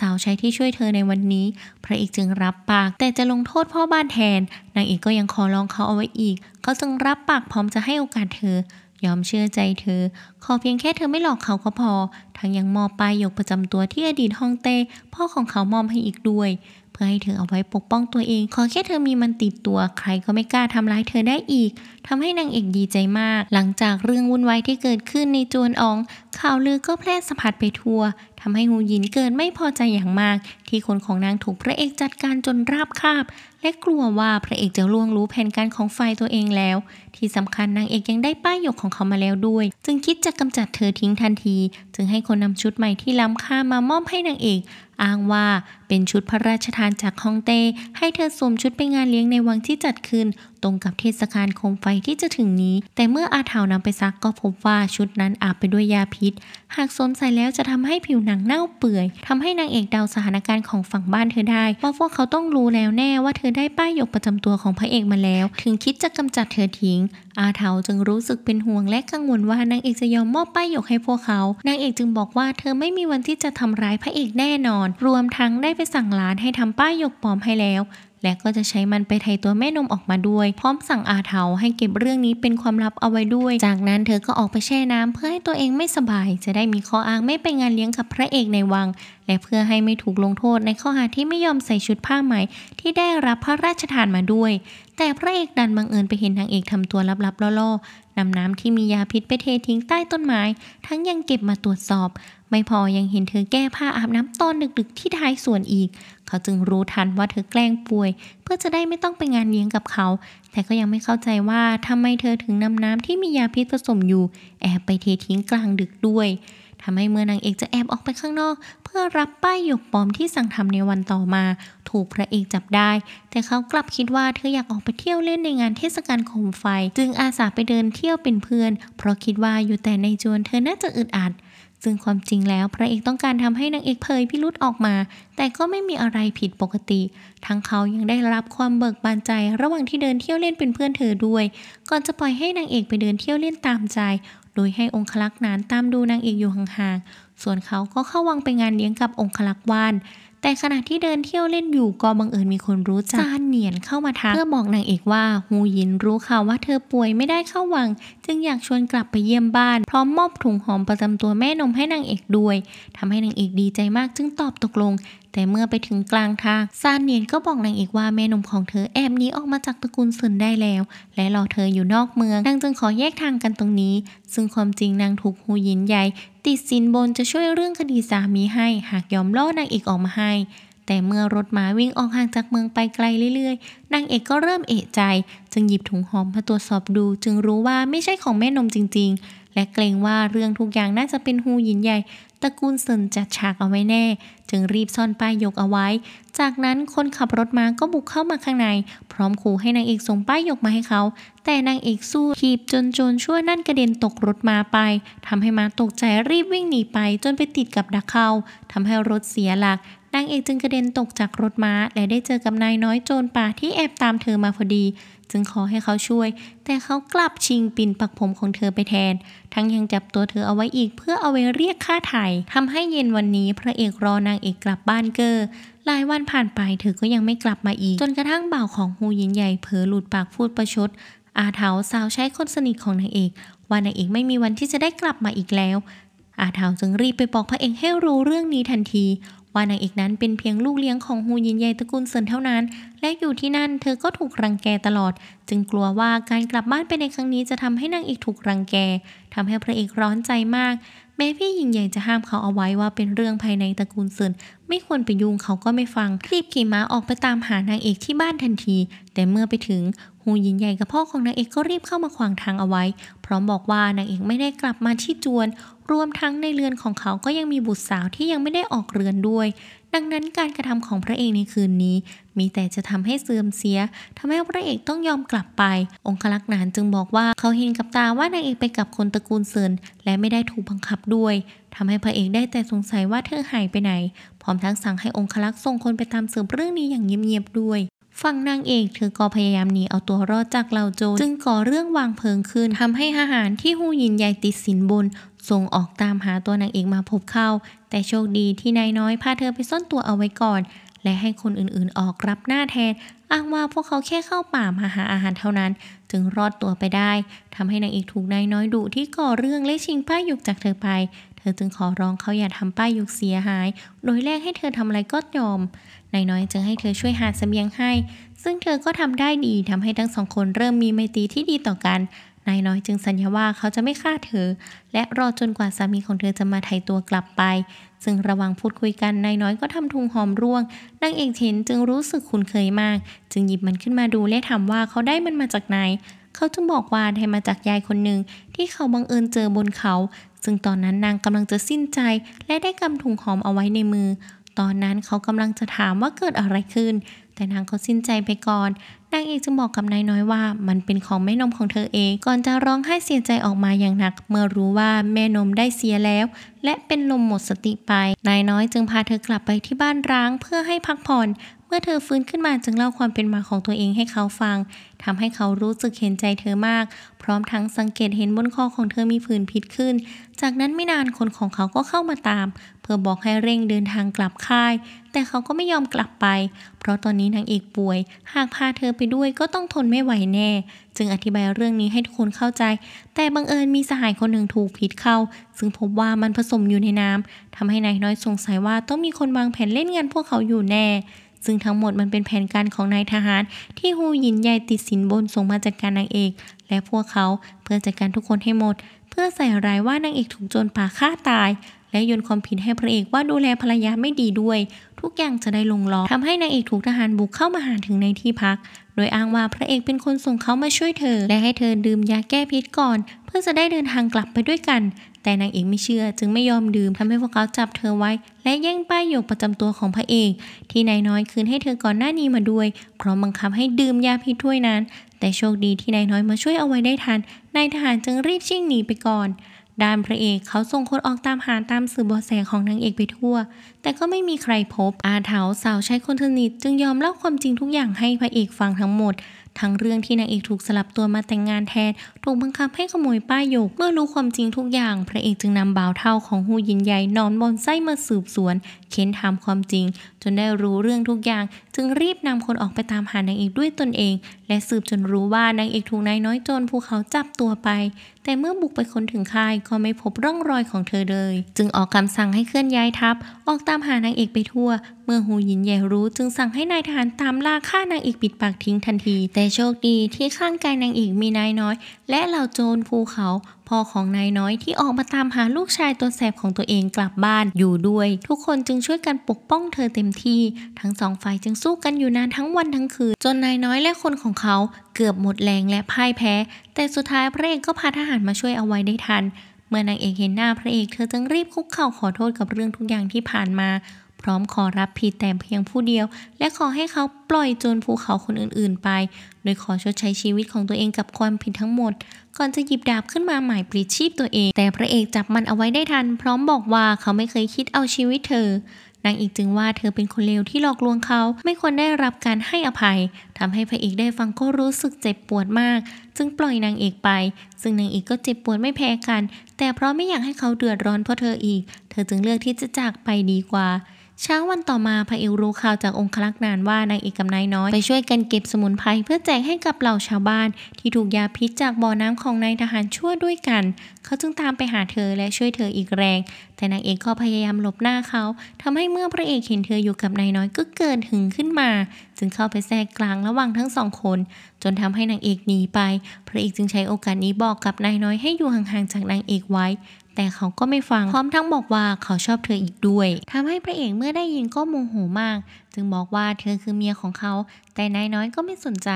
สาวใช้ที่ช่วยเธอในวันนี้ พระเอกจึงรับปาก แต่จะลงโทษพ่อบ้านแทนนางเอกก็ยังขอร้องเขาเอาไว้อีกเขาจึงรับปากพร้อมจะให้โอกาสเธอ ยอมเชื่อใจเธอ ขอเพียงแค่เธอไม่หลอกเขาก็พอ ทั้งยังมอบปลายหยกประจำตัวที่อดีตฮ่องเต้ พ่อของเขามอมให้อีกด้วยเพื่อให้เธอเอาไว้ปกป้องตัวเอง ขอแค่เธอมีมันติดตัว ใครก็ไม่กล้าทำร้ายเธอได้อีก ทำให้นางเอกดีใจมาก หลังจากเรื่องวุ่นวายที่เกิดขึ้นในจวนออง ข่าวลือก็แพร่สะพัดไปทั่วทำให้หูยินเกิดไม่พอใจอย่างมาก ที่คนของนางถูกพระเอกจัดการจนราบคาบและกลัวว่าพระเอกจะล่วงรู้แผนการของฝ่ายตัวเองแล้ว ที่สำคัญนางเอกยังได้ป้ายหยกของเขามาแล้วด้วย จึงคิดจะกำจัดเธอทิ้งทันที จึงให้คนนำชุดใหม่ที่ล้าค่ามามอบให้นางเอก อ้างว่าเป็นชุดพระราชทานจากฮองเต้ ให้เธอสวมชุดไปงานเลี้ยงในวังที่จัดขึ้นตรงกับเทศกาลโคมไฟที่จะถึงนี้ แต่เมื่ออาเถานำไปซักก็พบว่าชุดนั้นอาบไปด้วยยาพิษ หากสวมใส่แล้วจะทำให้ผิวหนังเน่าเปื่อยทำให้นางเอกเดาสถานการณ์ของฝั่งบ้านเธอได้ว่าพวกเขาต้องรู้แล้วแน่ว่าเธอได้ป้ายหยกประจำตัวของพระเอกมาแล้ว ถึงคิดจะกำจัดเธอทิ้ง อาเถาจึงรู้สึกเป็นห่วงและกังวลว่านางเอกจะยอมมอบป้ายหยกให้พวกเขา นางเอกจึงบอกว่า เธอไม่มีวันที่จะทำร้ายพระเอกแน่นอน รวมทั้งได้ไปสั่งห้านให้ทำป้ายหยกปลอมให้แล้วและก็จะใช้มันไปไถตัวแม่นมออกมาด้วย พร้อมสั่งอาเทาให้เก็บเรื่องนี้เป็นความลับเอาไว้ด้วย จากนั้นเธอก็ออกไปแช่น้ำ เพื่อให้ตัวเองไม่สบาย จะได้มีข้ออ้างไม่ไปงานเลี้ยงกับพระเอกในวัง และเพื่อให้ไม่ถูกลงโทษในข้อหาที่ไม่ยอมใส่ชุดผ้าไหมที่ได้รับพระราชทานมาด้วย แต่พระเอกดันบังเอิญไปเห็นนางเอกทำตัวลับๆล่อๆนำน้ำที่มียาพิษไปเททิ้งใต้ต้นไม้ ทั้งยังเก็บมาตรวจสอบ ไม่พอยังเห็นเธอแก้ผ้าอาบน้ำตอนดึก ๆ ที่ท้ายสวนอีกขาจึงรู้ทันว่าเธอแกล้งป่วยเพื่อจะได้ไม่ต้องไปงานเลี้ยงกับเขา แต่ก็ยังไม่เข้าใจว่าทำไมเธอถึงนำน้ำที่มียาพิษผสมอยู่ แอบไปเททิ้งกลางดึกด้วย ทำให้เมื่อนางเอกจะแอบออกไปข้างนอกเพื่อรับป้ายหยกปลอมที่สั่งทำในวันต่อมา ถูกพระเอกจับได้ แต่เขากลับคิดว่าเธออยากออกไปเที่ยวเล่นในงานเทศกาลโคมไฟ จึงอาสาไปเดินเที่ยวเป็นเพื่อนเพราะคิดว่าอยู่แต่ในจวนเธอน่าจะอึดอัดซึ่งความจริงแล้วพระเอกต้องการทำให้นางเอกเผยพิรุษออกมา แต่ก็ไม่มีอะไรผิดปกติ ทั้งเขายังได้รับความเบิกบานใจ ระหว่างที่เดินเที่ยวเล่นเป็นเพื่อนเธอด้วย ก่อนจะปล่อยให้นางเอกไปเดินเที่ยวเล่นตามใจ โดยให้องคลักษ์นานตามดูนางเอกอยู่ห่างๆส่วนเขาก็เข้าวังไปงานเลี้ยงกับองคลักษ์วานแต่ขณะที่เดินเที่ยวเล่นอยู่ก็บังเอิญมีคนรู้จักจานเหนียนเข้ามาทักเพื่อบอกนางเอกว่าฮูยินรู้ข่าวว่าเธอป่วยไม่ได้เข้าวัง จึงอยากชวนกลับไปเยี่ยมบ้าน พร้อมมอบถุงหอมประจำตัวแม่นมให้นางเอกด้วย ทำให้นางเอกดีใจมากจึงตอบตกลง แต่เมื่อไปถึงกลางทางซานเนียนก็บอกนางเอกว่าแม่นมของเธอแอบหนีออกมาจากตระกูลซุนได้แล้วและรอเธออยู่นอกเมืองนางจึงขอแยกทางกันตรงนี้ซึ่งความจริงนางถูกฮูยินใหญ่ติดสินบนจะช่วยเรื่องคดีสามีให้ หากยอมล่อนางเอกออกมาให้ แต่เมื่อรถม้าวิ่งออกห่างจากเมืองไปไกลเรื่อยๆ นางเอกก็เริ่มเอะใจ จึงหยิบถุงหอมมาตรวจสอบดู จึงรู้ว่าไม่ใช่ของแม่นมจริงๆ และเกรงว่าเรื่องทุกอย่างน่าจะเป็นฮูหยินใหญ่ตระกูลเซินจัดฉากเอาไว้แน่ึงรีบซ่อนป้ายยกเอาไว้ จากนั้นคนขับรถมาก็บุกเข้ามาข้างใน พร้อมขู่ให้นางเอกส่งป้ายยกมาให้เขา แต่นางเอกสู้ขีบจนโจรชั่วนั่นกระเด็นตกรถมาไป ทำให้มาตกใจรีบวิ่งหนีไป จนไปติดกับดักเขาทำให้รถเสียหลักนางเอกจึงกระเด็นตกจากรถม้าและได้เจอกับนายน้อยโจรป่าที่แอบตามเธอมาพอดี จึงขอให้เขาช่วย แต่เขากลับชิงปิ่นปักผมของเธอไปแทน ทั้งยังจับตัวเธอเอาไว้อีกเพื่อเอาไว้เรียกค่าไถ่ทำให้เย็นวันนี้พระเอกรอนางเอกกลับบ้านเกอ้อหลายวันผ่านไปเธอก็ยังไม่กลับมาอีก จนกระทั่งบ่าวของฮูยินใหญ่เผลอหลุดปากพูดประชด อาเถาสาวใช้คนสนิทของนางเอกว่านางเอกไม่มีวันที่จะได้กลับมาอีกแล้ว อาเถาจึงรีบไปบอกพระเอกให้รู้เรื่องนี้ทันทีว่านางเอกนั้นเป็นเพียงลูกเลี้ยงของฮูยินใหญ่ตระกูลเซินเท่านั้น และอยู่ที่นั่นเธอ ก็ถูกรังแกตลอด จึงกลัวว่าการกลับบ้านไปในครั้งนี้จะทำให้นางเอกถูกรังแก ทำให้พระเอกร้อนใจมาก แม้พี่หญิงใหญ่จะห้ามเขาเอาไว้ว่าเป็นเรื่องภายในตระกูลเซิน ไม่ควรไปยุ่งเขาก็ไม่ฟัง รีบขี่ม้าออกไปตามหานางเอกที่บ้านทันที แต่เมื่อไปถึงหูยินใหญ่กับพ่อของนางเอกก็รีบเข้ามาขวางทางเอาไว้ พร้อมบอกว่านางเอกไม่ได้กลับมาที่จวน รวมทั้งในเรือนของเขาก็ยังมีบุตรสาวที่ยังไม่ได้ออกเรือนด้วย ดังนั้นการกระทำของพระเอกในคืนนี้ มีแต่จะทำให้เสื่อมเสีย ทำให้พระเอกต้องยอมกลับไป องคลักษ์นานจึงบอกว่าเขาเห็นกับตาว่านางเอกไปกับคนตระกูลเซินและไม่ได้ถูกบังคับด้วย ทำให้พระเอกได้แต่สงสัยว่าเธอหายไปไหนพร้อมทั้งสั่งให้องคลักษ์ส่งคนไปตามสืบเรื่องนี้อย่างเงียบๆด้วยฝั่งนางเอกเธอก็พยายามหนีเอาตัวรอดจากเหล่าโจรจึงก่อเรื่องวางเพลิงขึ้นทำให้ทหารที่หูยินใหญ่ติดสินบนส่งออกตามหาตัวนางเอกมาพบเข้า แต่โชคดีที่นายน้อยพาเธอไปซ่อนตัวเอาไว้ก่อน และให้คนอื่นๆออกรับหน้าแทน อ้างว่าพวกเขาแค่เข้าป่ามาหาอาหารเท่านั้น จึงรอดตัวไปได้ ทำให้นางเอกถูกนายน้อยดุที่ก่อเรื่องและชิงป้ายหยกจากเธอไป เธอจึงขอร้องเขาอย่าทำป้ายหยกเสียหาย โดยแลกให้เธอทำอะไรก็ยอมนายน้อยจึงให้เธอช่วยหาเสบียงให้ ซึ่งเธอก็ทำได้ดีทำให้ทั้งสองคนเริ่มมีไมตรีที่ดีต่อกัน นายน้อยจึงสัญญาว่าเขาจะไม่ฆ่าเธอ และรอจนกว่าสามีของเธอจะมาไถ่ตัวกลับไป ซึ่งระหว่างพูดคุยกันนายน้อยก็ทำทุงหอมร่วง นางเอกเห็นจึงรู้สึกคุ้นเคยมาก จึงหยิบมันขึ้นมาดูและถามว่าเขาได้มันมาจากไหน เขาจึงบอกว่าได้มาจากยายคนหนึ่งที่เขาบังเอิญเจอบนเขา ซึ่งตอนนั้นนางกำลังจะสิ้นใจและได้กำถุงหอมเอาไว้ในมือตอนนั้นเขากำลังจะถามว่าเกิดอะไรขึ้นแต่นางก็สิ้นใจไปก่อนนางเอกจึงบอกกับนายน้อยว่า มันเป็นของแม่นมของเธอเอง ก่อนจะร้องไห้เสียใจออกมาอย่างหนัก เมื่อรู้ว่าแม่นมได้เสียแล้ว และเป็นลมหมดสติไปนายน้อยจึงพาเธอกลับไปที่บ้านร้างเพื่อให้พักผ่อนเมื่อเธอฟื้นขึ้นมาจึงเล่าความเป็นมาของตัวเองให้เขาฟัง ทำให้เขารู้สึกเห็นใจเธอมาก พร้อมทั้งสังเกตเห็นบนคอของเธอมีผื่นพิษขึ้น จากนั้นไม่นานคนของเขาก็เข้ามาตาม เพื่อบอกให้เร่งเดินทางกลับค่าย แต่เขาก็ไม่ยอมกลับไป เพราะตอนนี้นางเอกป่วย หากพาเธอไปด้วยก็ต้องทนไม่ไหวแน่ จึงอธิบายเรื่องนี้ให้ทุกคนเข้าใจ แต่บังเอิญมีสหายคนหนึ่งถูกพิษเข้า ซึ่งพบว่ามันผสมอยู่ในน้ำ ทำให้นายน้อยสงสัยว่าต้องมีคนวางแผนเล่นงานพวกเขาอยู่แน่ซึ่งทั้งหมดมันเป็นแผนการของนายทหารที่ฮูหยินใหญ่ติดสินบนส่งมาจากการนางเอก และพวกเขาเพื่อจัดการทุกคนให้หมด เพื่อใส่ร้ายว่านางเอกถูกโจรป่าฆ่าตายและโยนความผิดให้พระเอกว่าดูแลภรรยาไม่ดีด้วย ทุกอย่างจะได้ลงล็อกทำให้นางเอกถูกทหารบุกเข้ามาหาถึงในที่พัก โดยอ้างว่าพระเอกเป็นคนส่งเขามาช่วยเธอ และให้เธอดื่มยาแก้พิษก่อน เพื่อจะได้เดินทางกลับไปด้วยกันแต่นางเอกไม่เชื่อจึงไม่ยอมดื่มทำให้พวกเขาจับเธอไว้และแย่งป้ายหยกประจำตัวของพระเอก ที่นายน้อยคืนให้เธอก่อนหน้านี้มาด้วยเพราะบังคับให้ดื่มยาพิษถ้วยนั้น แต่โชคดีที่นายน้อยมาช่วยเอาไว้ได้ทันนายทหารจึงรีบชิ่งหนีไปก่อนด้านพระเอกเขาส่งคนออกตามหาตามสื่อบอแสของนางเอกไปทั่ว แต่ก็ไม่มีใครพบอาเถาสาวใช้คนสนิทจึงยอมเล่าความจริงทุกอย่างให้พระเอกฟังทั้งหมดทั้งเรื่องที่นางเอกถูกสลับตัวมาแต่งงานแทน ถูกบังคับให้ขโมยป้ายหยก เมื่อรู้ความจริงทุกอย่าง พระเอกจึงนำบ่าวเท่าของฮูยินใหญ่ นอนบนไส้มาสืบสวนเค้นถามความจริง จนได้รู้เรื่องทุกอย่างจึงรีบนำคนออกไปตามหานางเอกด้วยตนเองและสืบจนรู้ว่านางเอกถูกนายน้อยโจรภูเขาจับตัวไปแต่เมื่อบุกไปค้นถึงค่ายก็ไม่พบร่องรอยของเธอเลยจึงออกคำสั่งให้เคลื่อนย้ายทัพออกตามหานางเอกไปทั่วเมื่อหูหยินใหญ่รู้จึงสั่งให้นายทหารตามล่าฆ่านางเอกปิดปากทิ้งทันทีแต่โชคดีที่ข้างกายนางเอกมีนายน้อยและเหล่าโจรภูเขาพ่อของนายน้อยที่ออกมาตามหาลูกชายตัวแสบของตัวเองกลับบ้านอยู่ด้วย ทุกคนจึงช่วยกันปกป้องเธอเต็มที่ ทั้งสองฝ่ายจึงสู้กันอยู่นานทั้งวันทั้งคืน จนนายน้อยและคนของเขาเกือบหมดแรงและพ่ายแพ้แต่สุดท้ายพระเอกก็พาทหารมาช่วยเอาไว้ได้ทัน เมื่อนางเอกเห็นหน้าพระเอกเธอจึงรีบคุกเข่าขอโทษกับเรื่องทุกอย่างที่ผ่านมาพร้อมขอรับผิดแต่เพียงผู้เดียว และขอให้เขาปล่อยโจรภูเขาคนอื่นๆไป โดยขอชดใช้ชีวิตของตัวเองกับความผิดทั้งหมด ก่อนจะหยิบดาบขึ้นมาหมายปลิดชีพตัวเอง แต่พระเอกจับมันเอาไว้ได้ทัน พร้อมบอกว่าเขาไม่เคยคิดเอาชีวิตเธอ นางเอกจึงว่าเธอเป็นคนเลวที่หลอกลวงเขาไม่ควรได้รับการให้อภัย ทำให้พระเอกได้ฟังก็รู้สึกเจ็บปวดมากจึงปล่อยนางเอกไป ซึ่งนางเอกก็เจ็บปวดไม่แพ้กัน แต่เพราะไม่อยากให้เขาเดือดร้อนเพราะเธออีก เธอจึงเลือกที่จะจากไปดีกว่าเช้าวันต่อมาพระเอกรู้ข่าวจากองครักษ์นานว่านายเอกกับนายน้อย ไปช่วยกันเก็บสมุนไพรเพื่อแจกให้กับเหล่าชาวบ้าน ที่ถูกยาพิษจากบ่อน้ำของนายทหารชั่วด้วยกัน เขาจึงตามไปหาเธอและช่วยเธออีกแรง แต่นายเอกก็พยายามหลบหน้าเขา ทำให้เมื่อพระเอกเห็นเธออยู่กับนายน้อยก็เกิดหึงขึ้นมา จึงเข้าไปแทรกกลางระหว่างทั้งสองคน จนทำให้นางเอกหนีไปพระเอกจึงใช้โอกาสนี้บอกกับนายน้อยให้อยู่ห่างๆจากนางเอกไว้แต่เขาก็ไม่ฟัง พร้อมทั้งบอกว่าเขาชอบเธออีกด้วย ทำให้พระเอกเมื่อได้ยินก็โมโหมาก จึงบอกว่าเธอคือเมียของเขา แต่นายน้อยก็ไม่สนใจ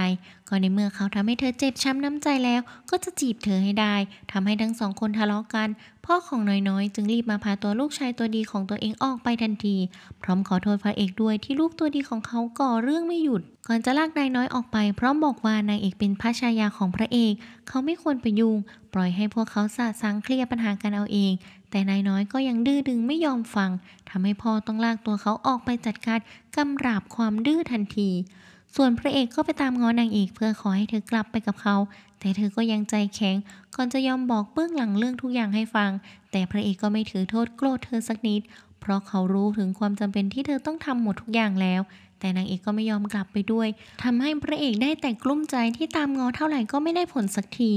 ก็ในเมื่อเขาทำให้เธอเจ็บช้ำน้ำใจแล้ว ก็จะจีบเธอให้ได้ทำให้ทั้งสองคนทะเลาะกัน พ่อของน้อยๆจึงรีบมาพาตัวลูกชายตัวดีของตัวเองออกไปทันที พร้อมขอโทษพระเอกด้วยที่ลูกตัวดีของเขาก่อเรื่องไม่หยุด ก่อนจะลากนายน้อยออกไป พร้อมบอกว่านายเอกเป็นพระชายาของพระเอก เขาไม่ควรไปยุ่งปล่อยให้พวกเขาสะสางเคลียร์ปัญหากันเอาเอง แต่นายน้อยก็ยังดื้อดึงไม่ยอมฟังทำให้พ่อต้องลากตัวเขาออกไปจัดการกำราบความดื้อทันทีส่วนพระเอกก็ไปตามง้อนางเอกเพื่อขอให้เธอกลับไปกับเขา แต่เธอก็ยังใจแข็ง ก่อนจะยอมบอกเบื้องหลังเรื่องทุกอย่างให้ฟัง แต่พระเอกก็ไม่ถือโทษโกรธเธอสักนิด เพราะเขารู้ถึงความจำเป็นที่เธอต้องทำหมดทุกอย่างแล้ว แต่นางเอกก็ไม่ยอมกลับไปด้วย ทำให้พระเอกได้แต่กลุ้มใจที่ตามง้อเท่าไหร่ก็ไม่ได้ผลสักที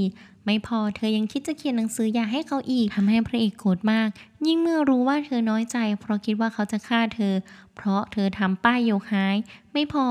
ไม่พอเธอยังคิดจะเขียนหนังสืออยากให้เขาอีกทำให้พระเอกโกรธมาก ยิ่งเมื่อรู้ว่าเธอน้อยใจ เพราะคิดว่าเขาจะฆ่าเธอ เพราะเธอทำป้ายโยกหาย ไม่พอ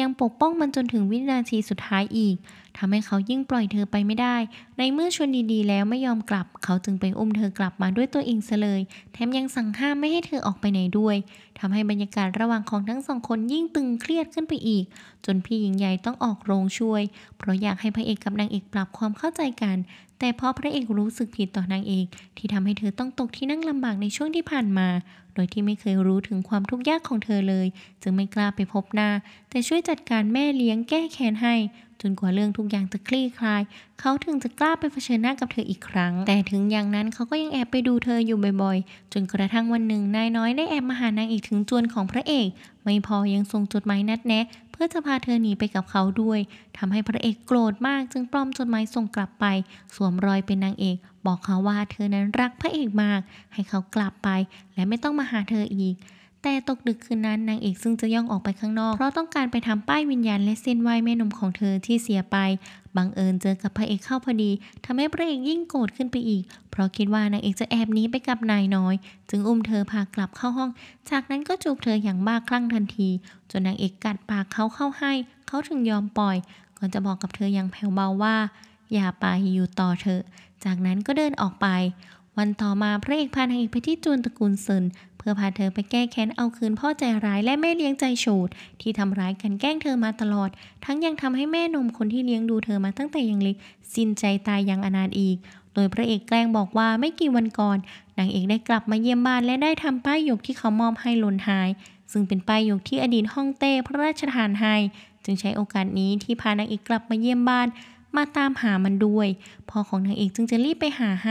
ยังปกป้องมันจนถึงวินาทีสุดท้ายอีกทำให้เขายิ่งปล่อยเธอไปไม่ได้ ในเมื่อชวนดีๆแล้วไม่ยอมกลับ เขาจึงไปอุ้มเธอกลับมาด้วยตัวเองเสลย แถมยังสั่งห้ามไม่ให้เธอออกไปไหนด้วย ทำให้บรรยากาศระหว่างของทั้งสองคนยิ่งตึงเครียดขึ้นไปอีก จนพี่หญิงใหญ่ต้องออกโรงช่วย เพราะอยากให้พระเอกกับนางเอกปรับความเข้าใจกัน แต่พอพระเอกรู้สึกผิดต่อนางเอกที่ทำให้เธอต้องตกที่นั่งลำบากในช่วงที่ผ่านมา โดยที่ไม่เคยรู้ถึงความทุกข์ยากของเธอเลย จึงไม่กล้าไปพบหน้าแต่ช่วยจัดการแม่เลี้ยงแก้แค้นให้จนกว่าเรื่องทุกอย่างจะคลี่คลาย เขาถึงจะกล้าไปเผชิญ หน้ากับเธออีกครั้ง แต่ถึงอย่างนั้นเขาก็ยังแอบไปดูเธออยู่บ่อย ๆ จนกระทั่งวันหนึ่งนายน้อยได้แอบมาหานางอีกถึงจวนของพระเอก ไม่พอยังส่งจดหมายนัดแนะพื่อจะพาเธอหนีไปกับเขาด้วย ทำให้พระเอกโกรธมากจึงปลอมจดหมายส่งกลับไป สวมรอยเป็นนางเอก บอกเขาว่าเธอนั้นรักพระเอกมาก ให้เขากลับไป และไม่ต้องมาหาเธออีกแต่ตกดึกคืนนั้นนางเอกซึ่งจะย่องออกไปข้างนอกเพราะต้องการไปทำป้ายวิญญาณและเส้นไหวแม่หนุ่มของเธอที่เสียไป บังเอิญเจอกับพระเอกเข้าพอดีทำให้พระเอกยิ่งโกรธขึ้นไปอีกเพราะคิดว่านางเอกจะแอบหนีไปกับนายน้อย จึงอุ้มเธอพากลับเข้าห้อง จากนั้นก็จูบเธออย่างบ้าคลั่งทันที จนนางเอกกัดปากเขาเข้าให้ เขาถึงยอมปล่อย ก่อนจะบอกกับเธออย่างแผ่วเบาว่า อย่าไปอยู่ต่อเธอจากนั้นก็เดินออกไป วันต่อมาพระเอกพานางเอกไปที่จวนตระกูลเซินพื่อพาเธอไปแก้แค้นเอาคืนพ่อใจร้ายและแม่เลี้ยงใจโฉดที่ทำร้ายกันแกล้งเธอมาตลอด ทั้งยังทำให้แม่นม คนที่เลี้ยงดูเธอมาตั้งแต่ยังเล็กสิ้นใจตายอย่างอนาถอีก โดยพระเอกแกล้งบอกว่าไม่กี่วันก่อนนางเอกได้กลับมาเยี่ยมบ้านและได้ทำป้ายหยกที่เขามอบให้หล่นหาย ซึ่งเป็นป้ายหยกที่อดีตฮ่องเต้พระราชทานให้ จึงใช้โอกาสนี้ที่พานางเอกกลับมาเยี่ยมบ้านมาตามหามันด้วยพ่อของนางเอกจึงจะรีบไปหาไฮ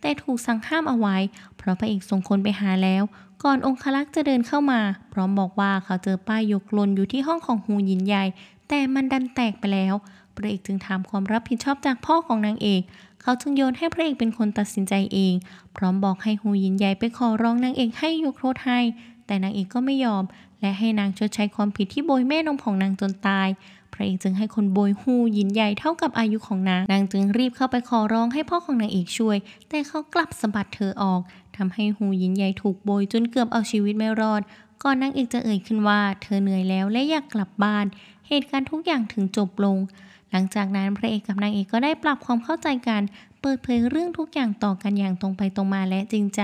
แต่ถูกสั่งห้ามเอาไว้ เพราะพระเอกส่งคนไปหาแล้วก่อนองคลักษ์จะเดินเข้ามา พร้อมบอกว่าเขาเจอป้ายยกลนอยู่ที่ห้องของหูหยินใหญ่ แต่มันดันแตกไปแล้วพระเอกจึงถามความรับผิดชอบจากพ่อของนางเอก เขาจึงโยนให้พระเอกเป็นคนตัดสินใจเอง พร้อมบอกให้หูยินใหญ่ไปขอร้องนางเอกให้ยกโทษให้แต่นางเอกก็ไม่ยอมและให้นางชดใช้ความผิดที่โบยแม่นมของนางจนตาย พระเอกจึงให้คนโบยหูยินใหญ่เท่ากับอายุของนางนางจึงรีบเข้าไปขอร้องให้พ่อของนางเอกช่วย แต่เขากลับสะบัดเธอออกทำให้หูยินใหญ่ถูกโบยจนเกือบเอาชีวิตไม่รอด ก่อนนางเอกจะเอ่ยขึ้นว่า เธอเหนื่อยแล้วและอยากกลับบ้าน เหตุการณ์ทุกอย่างถึงจบลง หลังจากนั้นพระเอกกับนางเอกก็ได้ปรับความเข้าใจกัน เปิดเผยเรื่องทุกอย่างต่อกันอย่างตรงไปตรงมาและจริงใจ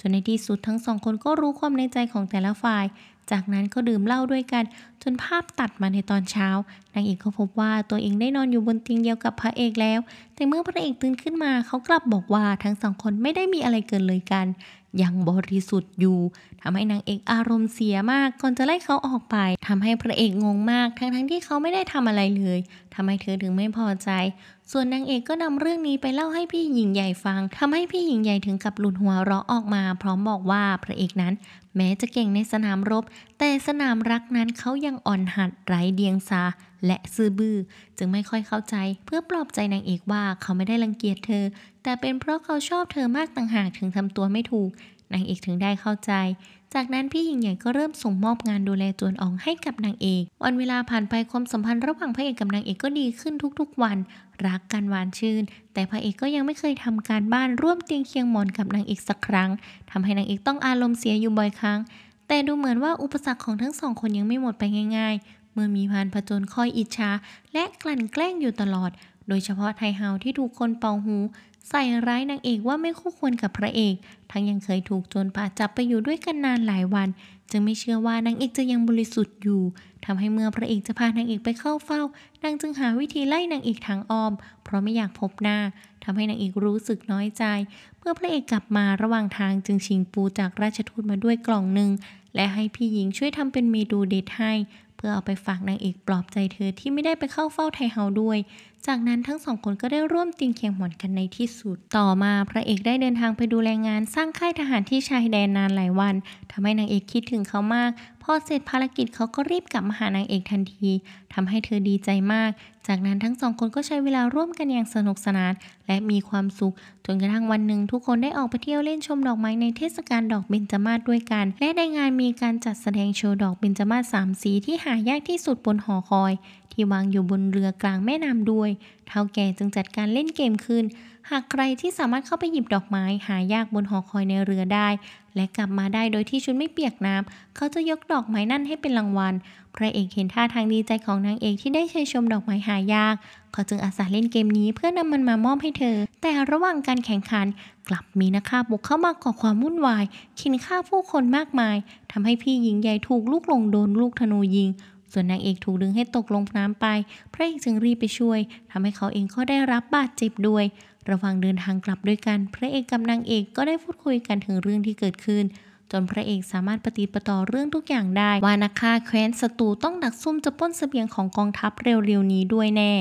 จนในที่สุดทั้งสองคนก็รู้ความในใจของแต่ละฝ่ายจากนั้นก็ดื่มเหล้าด้วยกัน จนภาพตัดมาในตอนเช้านางเอกก็พบว่าตัวเองได้นอนอยู่บนเตียงเดียวกับพระเอกแล้ว แต่เมื่อพระเอกตื่นขึ้นมาเขากลับบอกว่าทั้งสองคนไม่ได้มีอะไรเกินเลยกันยังบริสุทธิ์อยู่ทำให้นางเอกอารมณ์เสียมากก่อนจะไล่เขาออกไปทำให้พระเอกงงมากทั้งๆทที่เขาไม่ได้ทำอะไรเลยทำให้เธอถึงไม่พอใจ ส่วนนางเอกก็นำเรื่องนี้ไปเล่าให้พี่หญิงใหญ่ฟังทำให้พี่หญิงใหญ่ถึงกับหลุดหัวเราะออกมา พร้อมบอกว่าพระเอกนั้น แม้จะเก่งในสนามรบ แต่สนามรักนั้นเขายังอ่อนหัดไร้เดียงสาและซื่อบือ้อจึงไม่ค่อยเข้าใจ เพื่อปลอบใจนางเอกว่าเขาไม่ได้รังเกียจเธอแต่เป็นเพราะเขาชอบเธอมากต่างหากถึงทำตัวไม่ถูก นางเอกถึงได้เข้าใจ จากนั้นพี่หญิงใหญ่ก็เริ่มส่งมอบงานดูแลจวนอองให้กับนางเอก วันเวลาผ่านไปความสัมพันธ์ระหว่างพระเอกกับนางเอกก็ดีขึ้นทุกๆวัน รักกันหวานชื่น แต่พระเอกก็ยังไม่เคยทำการบ้านร่วมเตียงเคียงหมอนกับนางเอกสักครั้ง ทำให้นางเอกต้องอารมณ์เสียอยู่บ่อยครั้ง แต่ดูเหมือนว่าอุปสรรคของทั้งสองคนยังไม่หมดไปง่าย ๆ เมื่อมีพานผจญคอยอิจฉาและกลั่นแกล้งอยู่ตลอด โดยเฉพาะไทเฮาที่ถูกคนเป่าหูใส่ร้ายนางเอกว่าไม่คู่ควรกับพระเอก ทั้งยังเคยถูกโจรป่าจับไปอยู่ด้วยกันนานหลายวัน จึงไม่เชื่อว่านางเอกจะยังบริสุทธิ์อยู่ ทำให้เมื่อพระเอกจะพานางเอกไปเข้าเฝ้า นางจึงหาวิธีไล่นางเอกทางอ้อม เพราะไม่อยากพบหน้า ทำให้นางเอกรู้สึกน้อยใจ เมื่อพระเอกกลับมาระหว่างทางจึงชิงปูจากราชทูตมาด้วยกล่องหนึ่ง และให้พี่หญิงช่วยทำเป็นเมดูเดทให้ เพื่อเอาไปฝากนางเอกปลอบใจเธอที่ไม่ได้ไปเข้าเฝ้าไทเฮาด้วยจากนั้นทั้งสองคนก็ได้ร่วมติงเคียงหมอนกันในที่สุด ต่อมา พระเอกได้เดินทางไปดูแลงานสร้างค่ายทหารที่ชายแดนนานหลายวัน ทำให้นางเอกคิดถึงเขามาก พอเสร็จภารกิจเขาก็รีบกลับมาหานางเอกทันที ทำให้เธอดีใจมาก จากนั้นทั้งสองคนก็ใช้เวลาร่วมกันอย่างสนุกสนานและมีความสุข จนกระทั่งวันหนึ่ง ทุกคนได้ออกไปเที่ยวเล่นชมดอกไม้ในเทศกาลดอกเบญจมาศด้วยกัน และในงานมีการจัดแสดงโชว์ดอกเบญจมาศสามสีที่หายากที่สุดบนหอคอย ที่วางอยู่บนเรือกลางแม่น้ำด้วยเท่าแก่จึงจัดการเล่นเกมคืนหากใครที่สามารถเข้าไปหยิบดอกไม้ หายากบนหอคอยในเรือได้ และกลับมาได้โดยที่ชุดไม่เปียกน้ำเขาจะยกดอกไม้นั่นให้เป็นรางวัล พระเอกเห็นท่าทางดีใจของนางเอกที่ได้ชยชมดอกไม้หายาก เขาจึงอาสาเล่นเกมนี้เพื่อนำมันมามอบให้เธอ แต่ระหว่างการแข่งขัน กลับมีนักฆ่าบุกเข้ามาก่อความวุ่นวายขินฆ่าผู้คนมากมายทำให้พี่หญิงใหญ่ถูกลูกหลงโดน ลูกธนูยิงส่วนนางเอกถูกดึงให้ตกลงน้ำไป พระเอกจึงรีบไปช่วย ทำให้เขาเองก็ได้รับบาดเจ็บด้วย ระหว่างเดินทางกลับด้วยกัน พระเอกกับนางเอกก็ได้พูดคุยกันถึงเรื่องที่เกิดขึ้น จนพระเอกสามารถปฏิปต่อเรื่องทุกอย่างได้ว่านักฆ่าแคว้นศัตรูต้องดักซุ่มจะป้นสเสบียงของกองทัพเร็ว ๆ นี้ด้วยแน่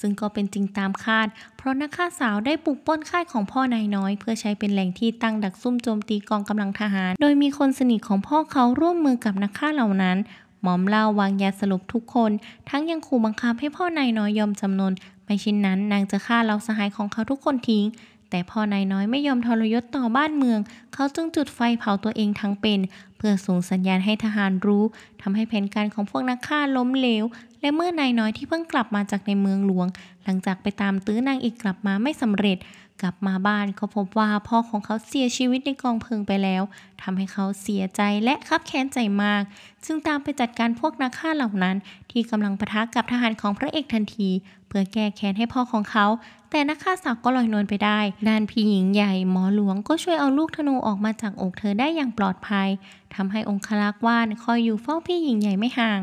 ซึ่งก็เป็นจริงตามคาด เพราะนักฆ่าสาวได้ปลุกป้นค่ายของพ่อนายน้อย เพื่อใช้เป็นแหล่งที่ตั้งดักซุ่มโจมตีกองกำลังทหาร โดยมีคนสนิทของพ่อเขาร่วมมือกับนักฆ่าเหล่านั้นหมอมเล่าวางยาสลบทุกคน ทั้งยังขู่บังคับให้พ่อนายน้อยยอมจำนน ไม่เช่นนั้นนางจะฆ่าเราสหายของเขาทุกคนทิ้ง แต่พ่อนายน้อยไม่ยอมทรยศต่อบ้านเมือง เขาจึงจุดไฟเผาตัวเองทั้งเป็น เพื่อส่งสัญญาณให้ทหารรู้ ทำให้แผนการของพวกนักฆ่าล้มเหลวและเมื่อนายน้อยที่เพิ่งกลับมาจากในเมืองหลวง หลังจากไปตามตื้อนางเอกกลับมาไม่สำเร็จ กลับมาบ้านเขาพบว่าพ่อของเขาเสียชีวิตในกองเพลิงไปแล้ว ทำให้เขาเสียใจและคับแค้นใจมากจึงตามไปจัดการพวกนักฆ่าเหล่านั้น ที่กำลังปะทะกกับทหารของพระเอกทันทีเพื่อแก้แค้นให้พ่อของเขา แต่นักฆ่าสาวก็ลอยนวลไปได้ด้านพี่หญิงใหญ่หมอหลวงก็ช่วยเอาลูกธนูออกมาจากอกเธอได้อย่างปลอดภัย ทำให้องคลักว่านคอยอยู่เฝ้าพี่หญิงใหญ่ไม่ห่าง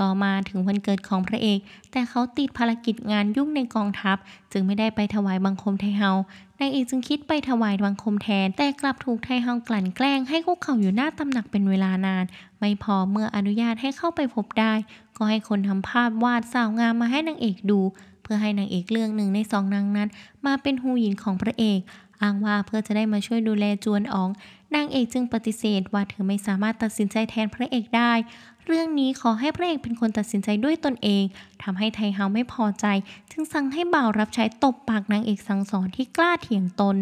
ต่อมาถึงวันเกิดของพระเอก แต่เขาติดภารกิจงานยุ่งในกองทัพ จึงไม่ได้ไปถวายบังคมไทเฮานางเอกจึงคิดไปถวายบังคมแทน แต่กลับถูกไทเฮากลั่นแกล้ง ให้คุกเข่าอยู่หน้าตำหนักเป็นเวลานาน ไม่พอเมื่ออนุญาตให้เข้าไปพบได้ ก็ให้คนทำภาพวาดสาวงามมาให้นางเอกดู เพื่อให้นางเอกเรื่องหนึ่งในสองนางนั้น มาเป็นหูหญินของพระเอก อ้างว่าเพื่อจะได้มาช่วยดูแลจวนอ๋อง นางเอกจึงปฏิเสธว่าเธอไม่สามารถตัดสินใจแทนพระเอกได้เรื่องนี้ขอให้พระเอกเป็นคนตัดสินใจด้วยตนเอง ทำให้ไทเฮาไม่พอใจ จึงสั่งให้บ่าวรับใช้ ตบปากนางเอกสั่งสอนที่กล้าเถียงตน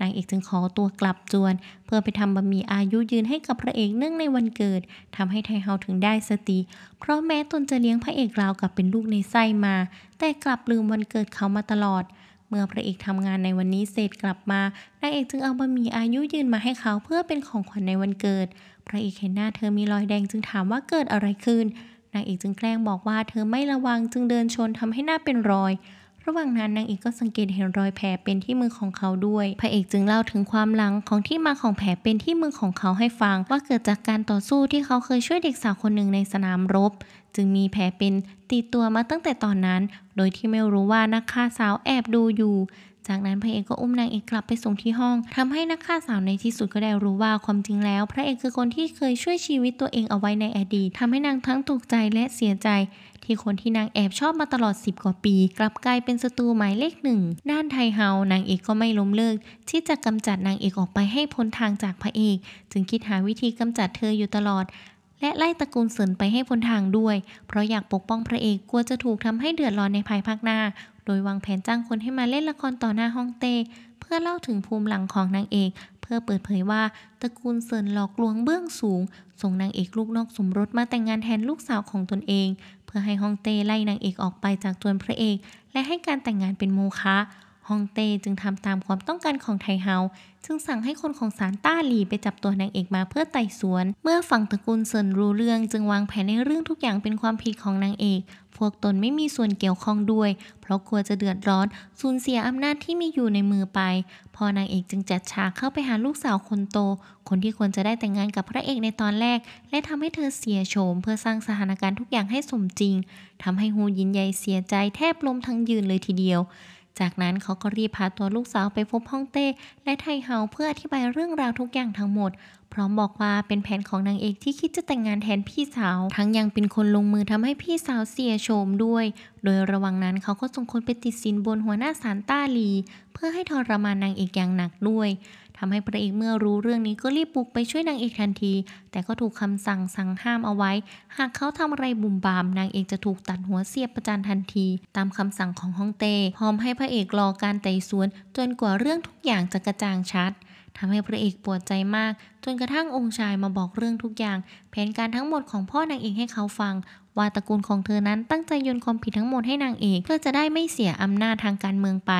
นางเอกจึงขอตัวกลับจวน เพื่อไปทำบะหมี่อายุยืนให้กับพระเอก เนื่องในวันเกิดทำให้ไทเฮาถึงได้สติ เพราะแม้ตนจะเลี้ยงพระเอกราวกับเป็นลูกในไส้มา แต่กลับลืมวันเกิดเขามาตลอด เมื่อพระเอกทำงานในวันนี้เสร็จกลับมานางเอกจึงเอาบะหมี่อายุยืนมาให้เขาเพื่อเป็นของขวัญในวันเกิดพระเอกเห็นหน้า เธอมีรอยแดงจึงถามว่าเกิดอะไรขึ้น นางเอกจึงแกล้งบอกว่าเธอไม่ระวังจึงเดินชนทำให้หน้าเป็นรอย ระหว่างนั้นนางเอกก็สังเกตเห็นรอยแผลเป็นที่มือของเขาด้วย พระเอกจึงเล่าถึงความหลังของที่มาของแผลเป็นที่มือของเขาให้ฟัง ว่าเกิดจากการต่อสู้ที่เขาเคยช่วยเด็กสาวคนหนึ่งในสนามรบ จึงมีแผลเป็นติดตัวมาตั้งแต่ตอนนั้น โดยที่ไม่รู้ว่านักฆ่าสาวแอบดูอยู่จากนั้นพระเอกก็อุ้มนางเอกกลับไปส่งที่ห้อง ทำให้นักฆ่าสาวในที่สุดก็ได้รู้ว่าความจริงแล้ว พระเอกคือคนที่เคยช่วยชีวิตตัวเองเอาไว้ในอดีตทำให้นางทั้งตกใจและเสียใจ ที่คนที่นางแอบชอบมาตลอด 10 กว่าปีกลับกลายเป็นศัตรูหมายเลขหนึ่ง ด้านไทเฮานางเอกก็ไม่ล้มเลิกที่จะกำจัดนางเอกออกไปให้พ้นทางจากพระเอก จึงคิดหาวิธีกำจัดเธออยู่ตลอดและไล่ตระกูลเสินไปให้พ้นทางด้วย เพราะอยากปกป้องพระเอกกลัวจะถูกทำให้เดือดร้อนในภายภาคหน้าโดยวางแผนจ้างคนให้มาเล่นละครต่อหน้าฮ่องเต้เพื่อเล่าถึงภูมิหลังของนางเอก เพื่อเปิดเผยว่าตระกูลเซินหลอกลวงเบื้องสูง ส่งนางเอกลูกนอกสมรสมาแต่งงานแทนลูกสาวของตนเอง เพื่อให้ฮ่องเต้ไล่นางเอกออกไปจากจวนพระเอกและให้การแต่งงานเป็นโมฆะฮองเต้จึงทำตามความต้องการของไทเฮา จึงสั่งให้คนของศาลต้าหลีไปจับตัวนางเอกมาเพื่อไต่สวน เมื่อฝั่งตระกูลเซินรู้เรื่อง จึงวางแผนในเรื่องทุกอย่างเป็นความผิดของนางเอก พวกตนไม่มีส่วนเกี่ยวข้องด้วย เพราะกลัวจะเดือดร้อน สูญเสียอำนาจที่มีอยู่ในมือไป พอนางเอกจึงจัดฉากเข้าไปหาลูกสาวคนโต คนที่ควรจะได้แต่งงานกับพระเอกในตอนแรก และทำให้เธอเสียโฉมเพื่อสร้างสถานการณ์ทุกอย่างให้สมจริง ทำให้ฮูยินใหญ่เสียใจแทบล้มทั้งยืนเลยทีเดียวจากนั้นเขาก็รีบพาตัวลูกสาวไปพบฮ่องเต้และไทเฮาเพื่ออธิบายเรื่องราวทุกอย่างทั้งหมด พร้อมบอกว่าเป็นแผนของนางเอกที่คิดจะแต่งงานแทนพี่สาวทั้งยังเป็นคนลงมือทำให้พี่สาวเสียโฉมด้วย โดยระหว่างนั้นเขาก็ส่งคนไปติดสินบนหัวหน้าสารต้าลี เพื่อให้ทรมานนางเอกอย่างหนักด้วยทำให้พระเอกเมื่อรู้เรื่องนี้ก็รีบบุกไปช่วยนางเอกทันที แต่ก็ถูกคำสั่งสั่งห้ามเอาไว้ หากเขาทำอะไรบุ่มบาม นางเอกจะถูกตัดหัวเสียบประจานทันที ตามคำสั่งของฮ่องเต้พร้อมให้พระเอกรอการไต่สวน จนกว่าเรื่องทุกอย่างจะกระจ่างชัดทำให้พระเอกปวดใจมาก จนกระทั่งองค์ชายมาบอกเรื่องทุกอย่าง แผนการทั้งหมดของพ่อนางเอกให้เขาฟังว่าตระกูลของเธอนั้นตั้งใจโยนความผิดทั้งหมดให้นางเอกเพื่อจะได้ไม่เสียอำนาจทางการเมืองไป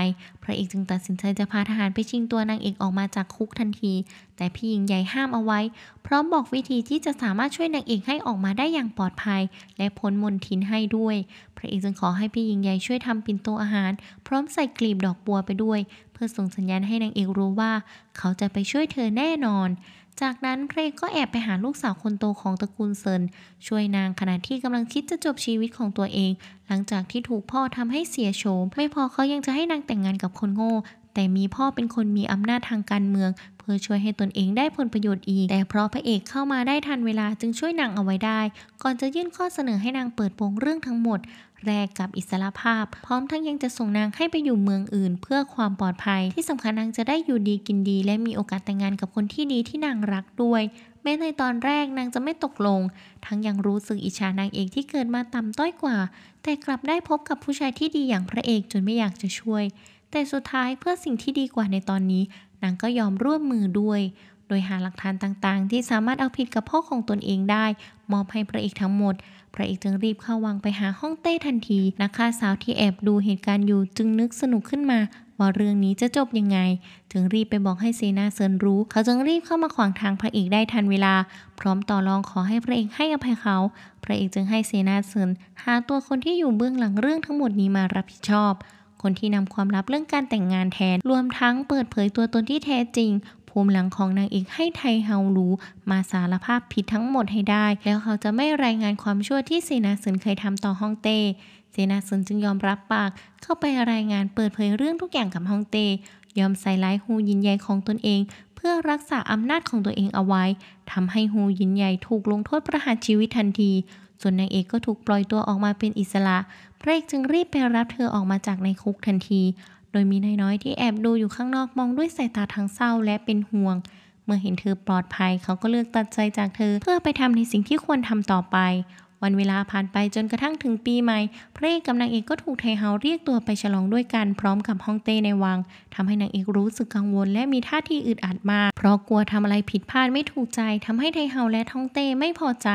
พระเอกจึงตัดสินใจจะพาทหารไปชิงตัวนางเอกออกมาจากคุกทันที แต่พี่หญิงใหญ่ห้ามเอาไว้พร้อมบอกวิธีที่จะสามารถช่วยนางเอกให้ออกมาได้อย่างปลอดภัย และพ้นมนทินให้ด้วย พระเอกจึงขอให้พี่หญิงใหญ่ช่วยทำปิ่นโตอาหาร พร้อมใส่กลีบดอกบัวไปด้วย เพื่อส่งสัญญาณให้นางเอกรู้ว่า เขาจะไปช่วยเธอแน่นอนจากนั้นเรก็แอบไปหาลูกสาวคนโตของตระกูลเซิน ช่วยนางขณะที่กำลังคิดจะจบชีวิตของตัวเอง หลังจากที่ถูกพ่อทำให้เสียโฉมไม่พอเขายังจะให้นางแต่งงานกับคนโง่ แต่มีพ่อเป็นคนมีอำนาจทางการเมืองพื่อช่วยให้ตนเองได้ผลประโยชน์อีก แต่เพราะพระเอกเข้ามาได้ทันเวลาจึงช่วยนางเอาไว้ได้ ก่อนจะยื่นข้อเสนอให้นางเปิดโปงเรื่องทั้งหมดแรกกับอิสรภาพ พร้อมทั้งยังจะส่งนางให้ไปอยู่เมืองอื่น เพื่อความปลอดภัย ที่สำคัญนางจะได้อยู่ดีกินดี และมีโอกาสแต่งงานกับคนที่ดีที่นางรักด้วย แม้ในตอนแรกนางจะไม่ตกลง ทั้งยังรู้สึกอิจฉานางเอกที่เกิดมาต่ำต้อยกว่า แต่กลับได้พบกับผู้ชายที่ดีอย่างพระเอกจนไม่อยากจะช่วย แต่สุดท้ายเพื่อสิ่งที่ดีกว่าในตอนนี้นางก็ยอมร่วมมือด้วย โดยหาหลักฐานต่างๆ ที่สามารถเอาผิด กับพ่อของตนเองได้ มอบให้พระเอกทั้งหมด พระเอกจึงรีบเข้าวังไปหาห้องเต้ทันที นักฆ่าสาวที่แอบดูเหตุการณ์อยู่จึงนึกสนุกขึ้นมา ว่าเรื่องนี้จะจบยังไง จึงรีบไปบอกให้เซนาเซินรู้ เขาจึงรีบเข้ามาขวางทางพระเอกได้ทันเวลา พร้อมต่อรองขอให้พระเอกให้อภัยเขา พระเอกจึงให้เซนาเซินหาตัวคนที่อยู่เบื้องหลังเรื่องทั้งหมดนี้มารับผิดชอบคนที่นำความลับเรื่องการแต่งงานแทน รวมทั้งเปิดเผยตัวตนที่แท้จริง ภูมิหลังของนางเอกให้ไทเฮารู้ มาสารภาพผิดทั้งหมดให้ได้ แล้วเขาจะไม่รายงานความชั่วที่เซนาสินเคยทำต่อฮ่องเต้เซนาสินจึงยอมรับปาก เข้าไปรายงานเปิดเผยเรื่องทุกอย่างกับฮ่องเต้ ยอมใส่ร้ายฮูยินใหญ่ของตนเอง เพื่อรักษาอำนาจของตัวเองเอาไว้ ทำให้ฮูยินใหญ่ถูกลงโทษประหารชีวิตทันที ส่วนนางเอกก็ถูกปล่อยตัวออกมาเป็นอิสระเรกจึงรีบไปรับเธอออกมาจากในคุกทันที โดยมีนายน้อยที่แอบดูอยู่ข้างนอกมองด้วยสายตาทั้งเศร้าและเป็นห่วง เมื่อเห็นเธอปลอดภัยเขาก็เลือกตัดใจจากเธอ เพื่อไปทำในสิ่งที่ควรทำต่อไปวันเวลาผ่านไปจนกระทั่งถึงปีใหม่พระเอกกับนางเอกก็ถูกไทเฮาเรียกตัวไปฉลองด้วยกันพร้อมกับฮ่องเต้ในวัง ทำให้นางเอกรู้สึกกังวลและมีท่าทีอึดอัดมาก เพราะกลัวทำอะไรผิดพลาดไม่ถูกใจทำให้ไทเฮาและท่องเต้ไม่พอใจ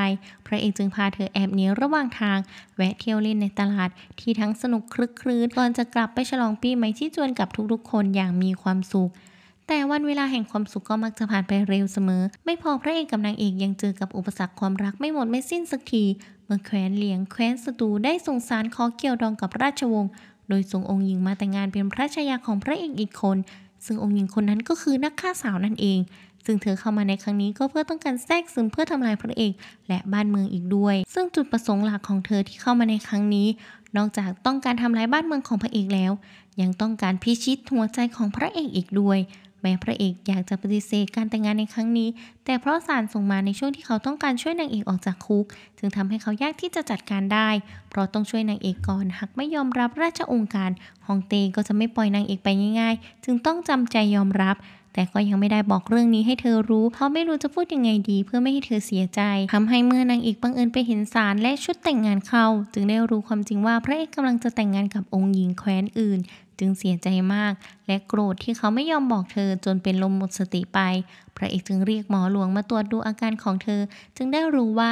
พระเอกจึงพาเธอแอบหนีระหว่างทาง แวะเที่ยวเล่นในตลาด ที่ทั้งสนุกคลึกคลื้นก่อนจะกลับไปฉลองปีใหม่ที่จวนกับทุกๆคนอย่างมีความสุข แต่วันเวลาแห่งความสุขก็มักจะผ่านไปเร็วเสมอ ไม่พอพระเอกกับนางเอกยังเจอกับอุปสรรคความรักไม่หมดไม่สิ้นสักทีเมื่อแคว้นเลียงแคว้นสตู ได้ส่งสารขอเกี่ยวดองกับราชวงศ์โดยส่งองค์หญิงมาแต่งงานเป็นพระชายาของพระเอกอีกคน ซึ่งองค์หญิงคนนั้นก็คือนักฆ่าสาวนั่นเอง ซึ่งเธอเข้ามาในครั้งนี้ก็เพื่อต้องการแทรกซึมเพื่อทำลายพระเอกและบ้านเมืองอีกด้วย ซึ่งจุดประสงค์หลักของเธอที่เข้ามาในครั้งนี้ นอกจากต้องการทำลายบ้านเมืองของพระเอกแล้ว ยังต้องการพิชิตหัวใจของพระเอกอีกด้วยแม้พระเอกอยากจะปฏิเสธการแต่งงานในครั้งนี้ แต่เพราะสารส่งมาในช่วงที่เขาต้องการช่วยนางเอกออกจากคุก จึงทำให้เขายากที่จะจัดการได้ เพราะต้องช่วยนางเอกก่อนหากไม่ยอมรับราชองค์การฮองเตก็จะไม่ปล่อยนางเอกไปง่ายๆ จึงต้องจำใจยอมรับ แต่ก็ยังไม่ได้บอกเรื่องนี้ให้เธอรู้ เพราะไม่รู้จะพูดยังไงดีเพื่อไม่ให้เธอเสียใจทำให้เมื่อนางเอกบังเอิญไปเห็นสารและชุดแต่งงานเข้าจึงได้รู้ความจริงว่าพระเอกกาลังจะแต่งงานกับองค์หญิงแคว้นอื่นจึงเสียใจมาก และโกรธที่เขาไม่ยอมบอกเธอจนเป็นลมหมดสติไป พระเอกจึงเรียกหมอหลวงมาตรวจดูอาการของเธอ จึงได้รู้ว่า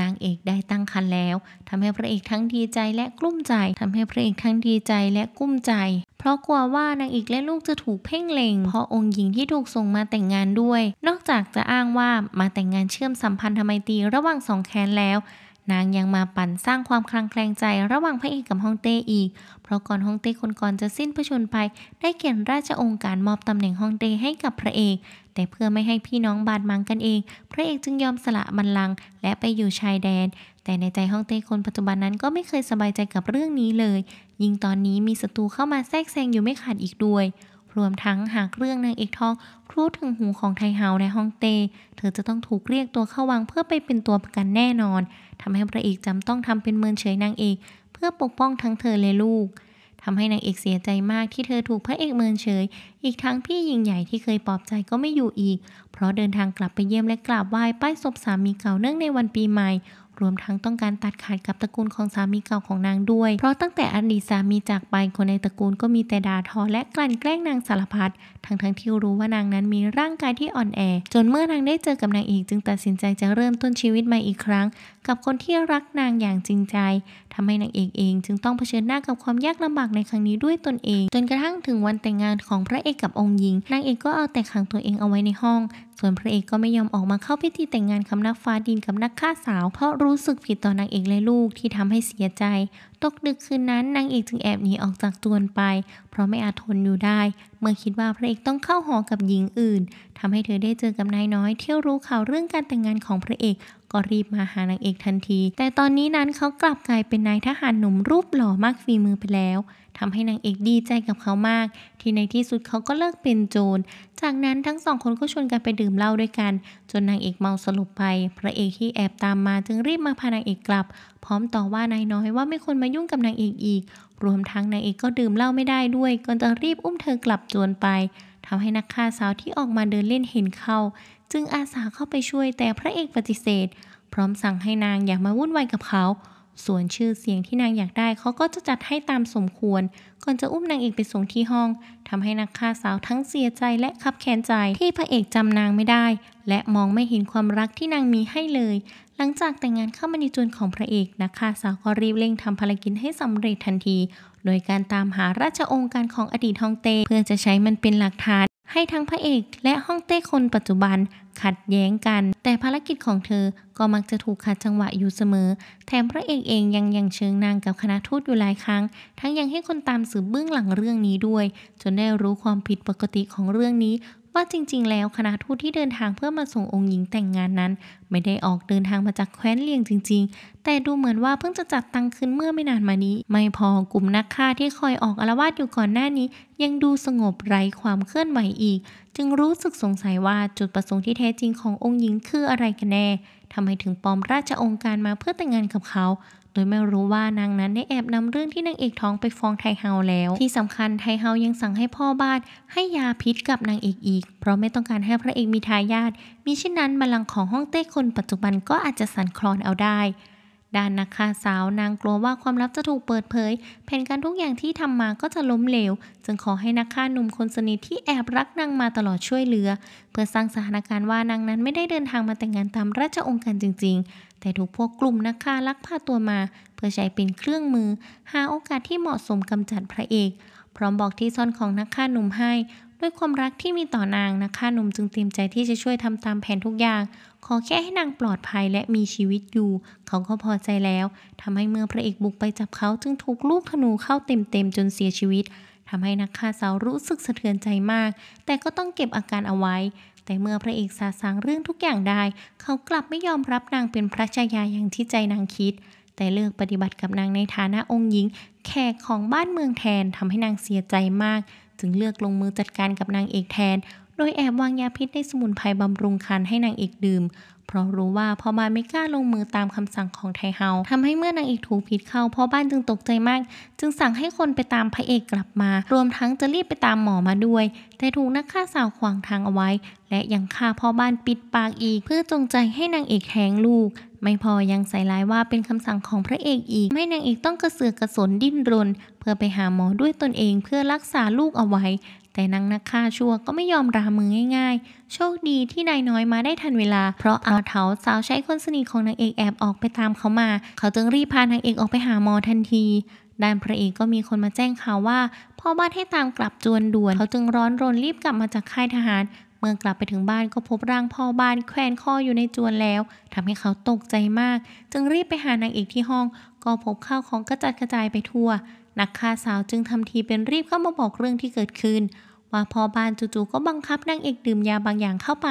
นางเอกได้ตั้งครรภ์แล้ว ทำให้พระเอกทั้งดีใจและกลุ้มใจ ทำให้พระเอกทั้งดีใจและกลุ้มใจ เพราะกลัวว่านางเอกและลูกจะถูกเพ่งเล็งเพราะองค์หญิงที่ถูกส่งมาแต่งงานด้วย นอกจากจะอ้างว่ามาแต่งงานเชื่อมสัมพันธ์ทำไมตีระหว่างสองแคนแล้วนางยังมาปั่นสร้างความคลางแคลงใจระหว่างพระเอกกับฮ่องเต้อีก เพราะก่อนฮ่องเต้คนก่อนจะสิ้นพระชนไป ได้เขียนราชองค์การมอบตำแหน่งฮ่องเต้ให้กับพระเอก แต่เพื่อไม่ให้พี่น้องบาดมังกันเอง พระเอกจึงยอมสละบัลลังก์และไปอยู่ชายแดน แต่ในใจฮ่องเต้คนปัจจุบันนั้นก็ไม่เคยสบายใจกับเรื่องนี้เลย ยิ่งตอนนี้มีศัตรูเข้ามาแทรกแซงอยู่ไม่ขาดอีกด้วยรวมทั้งหากเรื่องนางเอกทองรู้ถึงหูของไทเฮาในฮ่องเต้เธอจะต้องถูกเรียกตัวเข้าวังเพื่อไปเป็นตัวประกันแน่นอน ทำให้พระเอกจำต้องทำเป็นเมินเฉยนางเอกเพื่อปกป้องทั้งเธอและลูก ทำให้นางเอกเสียใจมากที่เธอถูกพระเอกเมินเฉย อีกทั้งพี่หญิงใหญ่ที่เคยปลอบใจก็ไม่อยู่อีก เพราะเดินทางกลับไปเยี่ยมและกราบไหว้ป้ายศพสามีเก่าเนื่องในวันปีใหม่รวมทั้งต้องการตัดขาดกับตระกูลของสามีเก่าของนางด้วย เพราะตั้งแต่อดีตสามีจากไป คนในตระกูลก็มีแต่ด่าทอและกลั่นแกล้งนางสารพัดทั้งๆทที่รู้ว่านางนั้นมีร่างกายที่อ่อนแอ จนเมื่อนางได้เจอกับนางเอกจึงตัดสินใจจะเริ่มต้นชีวิตใหม่อีกครั้ง กับคนที่รักนางอย่างจริงใจ ทำให้นางเอกเอง จึงต้องเผชิญหน้ากับความยากลำบากในครั้งนี้ด้วยตนเอง จนกระทั่งถึงวันแต่งงานของพระเอกกับองค์หญิงนางเอกก็เอาแต่ขังตัวเองเอาไว้ในห้อง ส่วนพระเอกก็ไม่ยอมออกมาเข้าพิธีแต่งงานคำนักฟ้าดินกับนักฆ่าสาวเพราะรู้สึกผิดต่อนางเอกและลูกที่ทำให้เสียใจ ตกดึกคืนนั้นนางเอกจึงแอบหนีออกจากตวนไปเพราะไม่อาจทนอยู่ได้ เมื่อคิดว่าพระเอกต้องเข้าหอกับหญิงอื่น ทำให้เธอได้เจอกับนายน้อยเที่ยวรู้ข่าวเรื่องการแต่งงานของพระเอก ก็รีบมาหานางเอกทันที แต่ตอนนี้นั้นเขากลับกลายเป็นนายทหารหนุ่มรูปหล่อมากฝีมือไปแล้วทำให้นางเอกดีใจกับเขามาก ที่ในที่สุดเขาก็เลิกเป็นโจร จากนั้นทั้งสองคนก็ชวนกันไปดื่มเหล้าด้วยกัน จนนางเอกเมาสลบไป พระเอกที่แอบตามมาจึงรีบมาพานางเอกกลับ พร้อมต่อว่านายน้อยว่าไม่ควรมายุ่งกับนางเอกอีกรวมทั้งนางเอกก็ดื่มเหล้าไม่ได้ด้วยก่อนจะรีบอุ้มเธอกลับจวนไปทำให้นักฆ่าสาวที่ออกมาเดินเล่นเห็นเขาจึงอาสาเข้าไปช่วยแต่พระเอกปฏิเสธ พร้อมสั่งให้นางอย่ามาวุ่นวายกับเขาส่วนชื่อเสียงที่นางอยากได้เขาก็จะจัดให้ตามสมควรก่อนจะอุ้มนางเอกไปส่งที่ห้อง ทำให้นักฆ่าสาวทั้งเสียใจและขับแค้นใจ ที่พระเอกจำนางไม่ได้ และมองไม่เห็นความรักที่นางมีให้เลย หลังจากแต่งงานเข้ามาในจวนของพระเอกนักฆ่าสาวก็รีบเร่งทำภารกิจให้สำเร็จทันที โดยการตามหาราชองค์การของอดีตฮองเต้เพื่อจะใช้มันเป็นหลักฐานให้ทั้งพระเอกและฮ่องเต้คนปัจจุบันขัดแย้งกัน แต่ภารกิจของเธอ ก็มักจะถูกขัดจังหวะอยู่เสมอ แถมพระเอกเองยังยังเชิงนางกับคณะทูตอยู่หลายครั้ง ทั้งยังให้คนตามสืบเบื้องหลังเรื่องนี้ด้วย จนได้รู้ความผิดปกติของเรื่องนี้ว่าจริงๆแล้วคณะทูตที่เดินทางเพื่อมาส่งองค์หญิงแต่งงานนั้น ไม่ได้ออกเดินทางมาจากแคว้นเลียงจริง ๆ แต่ดูเหมือนว่าเพิ่งจะจัดตั้งขึ้นเมื่อไม่นานมานี้ ไม่พอกลุ่มนักฆ่าที่คอยออกอารวาสอยู่ก่อนหน้านี้ ยังดูสงบไร้ความเคลื่อนไหวอีก จึงรู้สึกสงสัยว่าจุดประสงค์ที่แท้จริงขององค์หญิงคืออะไรกันแน่ทำไมถึงปลอมราชองค์การมาเพื่อแต่งงานกับเขาโดยไม่รู้ว่านางนั้นได้แอบนำเรื่องที่นางเอกท้องไปฟ้องไทเฮาแล้ว ที่สำคัญไทเฮายังสั่งให้พ่อบ้านให้ยาพิษกับนางเอกอีก เพราะไม่ต้องการให้พระเอกมีทายาทมิฉะนนั้นบัลลังก์ของฮ่องเต้คนปัจจุบันก็อาจจะสั่นคลอนเอาได้ ด้านนักฆ่าสาวนางกลัวว่าความลับจะถูกเปิดเผยแผนการทุกอย่างที่ทำมาก็จะล้มเหลวจึงขอให้นักฆ่าหนุ่มคนสนิทที่แอบรักนางมาตลอดช่วยเหลือ เพื่อสร้างสถานการณ์ว่านางนั้นไม่ได้เดินทางมาแต่งงานตามราชองค์การจริงแต่ถูกพวกกลุ่มนักฆ่าลักพาตัวมา เพื่อใช้เป็นเครื่องมือหาโอกาสที่เหมาะสมกำจัดพระเอกพร้อมบอกที่ซ่อนของนักฆ่าหนุ่มให้ ด้วยความรักที่มีต่อนางนักฆ่าหนุ่มจึงเตรียมใจที่จะช่วยทำตามแผนทุกอย่าง ขอแค่ให้นางปลอดภัยและมีชีวิตอยู่ เขาก็พอใจแล้วทำให้เมื่อพระเอกบุกไปจับเขาจึงถูกลูกธนูเข้าเต็มๆจนเสียชีวิตทำให้นักฆ่าสาวรู้สึกสะเทือนใจมาก แต่ก็ต้องเก็บอาการเอาไว้แต่เมื่อพระเอกสาสางเรื่องทุกอย่างได้ เขากลับไม่ยอมรับนางเป็นพระชายาอย่างที่ใจนางคิด แต่เลือกปฏิบัติกับนางในฐานะองค์หญิงแขกของบ้านเมืองแทนทำให้นางเสียใจมากจึงเลือกลงมือจัดการกับนางเอกแทน โดยแอบวางยาพิษในสมุนไพรบำรุงคันให้นางเอกดื่มเพราะรู้ว่าพ่อบ้านไม่กล้าลงมือตามคำสั่งของไทเฮาทำให้เมื่อนางเอกถูกผิดเข้าพ่อบ้านจึงตกใจมาก จึงสั่งให้คนไปตามพระเอกกลับมา รวมทั้งจะรีบไปตามหมอมาด้วย แต่ถูกนักฆ่าสาวขวางทางเอาไว้ และยังฆ่าพ่อบ้านปิดปากอีก เพื่อจงใจให้นางเอกแหงลูก ไม่พอยังใส่ร้ายว่าเป็นคำสั่งของพระเอกอีกไม่นางเอกต้องกระเสือกกระสนดิ้นรน เพื่อไปหาหมอด้วยตนเองเพื่อรักษาลูกเอาไว้แต่นางนักฆ่าชั่วก็ไม่ยอมรามือง่าย ๆ โชคดีที่นายน้อยมาได้ทันเวลา เพราะอาเถาสาวใช้คนสนิทของนางเอกแอบออกไปตามเขามา เขาจึงรีบพานางเอกออกไปหาหมอทันที ด้านพระเอกก็มีคนมาแจ้งข่าวว่า พ่อบ้านให้ตามกลับจวนด่วน เขาจึงร้อนรนรีบกลับมาจากค่ายทหาร เมื่อกลับไปถึงบ้านก็พบร่างพ่อบ้านแขวนคออยู่ในจวนแล้ว ทำให้เขาตกใจมาก จึงรีบไปหานางเอกที่ห้อง ก็พบข้าวของกระจัดกระจายไปทั่วนักฆ่าสาวจึงทำทีเป็นรีบเข้ามาบอกเรื่องที่เกิดขึ้นว่าพอบ้านจู่ๆก็บังคับนางเอกดื่มยาบางอย่างเข้าไป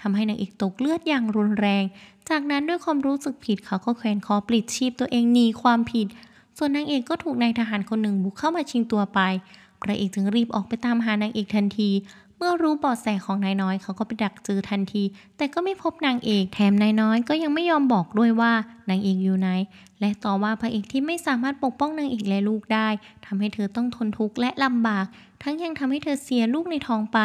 ทำให้นางเอกตกเลือดอย่างรุนแรง จากนั้นด้วยความรู้สึกผิดเขาก็แขวนคอปลิดชีพตัวเองหนีความผิด ส่วนนางเอกก็ถูกนายทหารคนหนึ่งบุกเข้ามาชิงตัวไปพระเอกจึงรีบออกไปตามหานางเอกทันที เมื่อรู้เบาะแสของนายน้อย เขาก็ไปดักเจอทันที แต่ก็ไม่พบนางเอกแถมนายน้อยก็ยังไม่ยอมบอกด้วยว่านางเอกอยู่ไหนและต่อว่าพระเอกที่ไม่สามารถปกป้องนางเอกและลูกได้ ทำให้เธอต้องทนทุกข์และลำบากทั้งยังทำให้เธอเสียลูกในท้องไป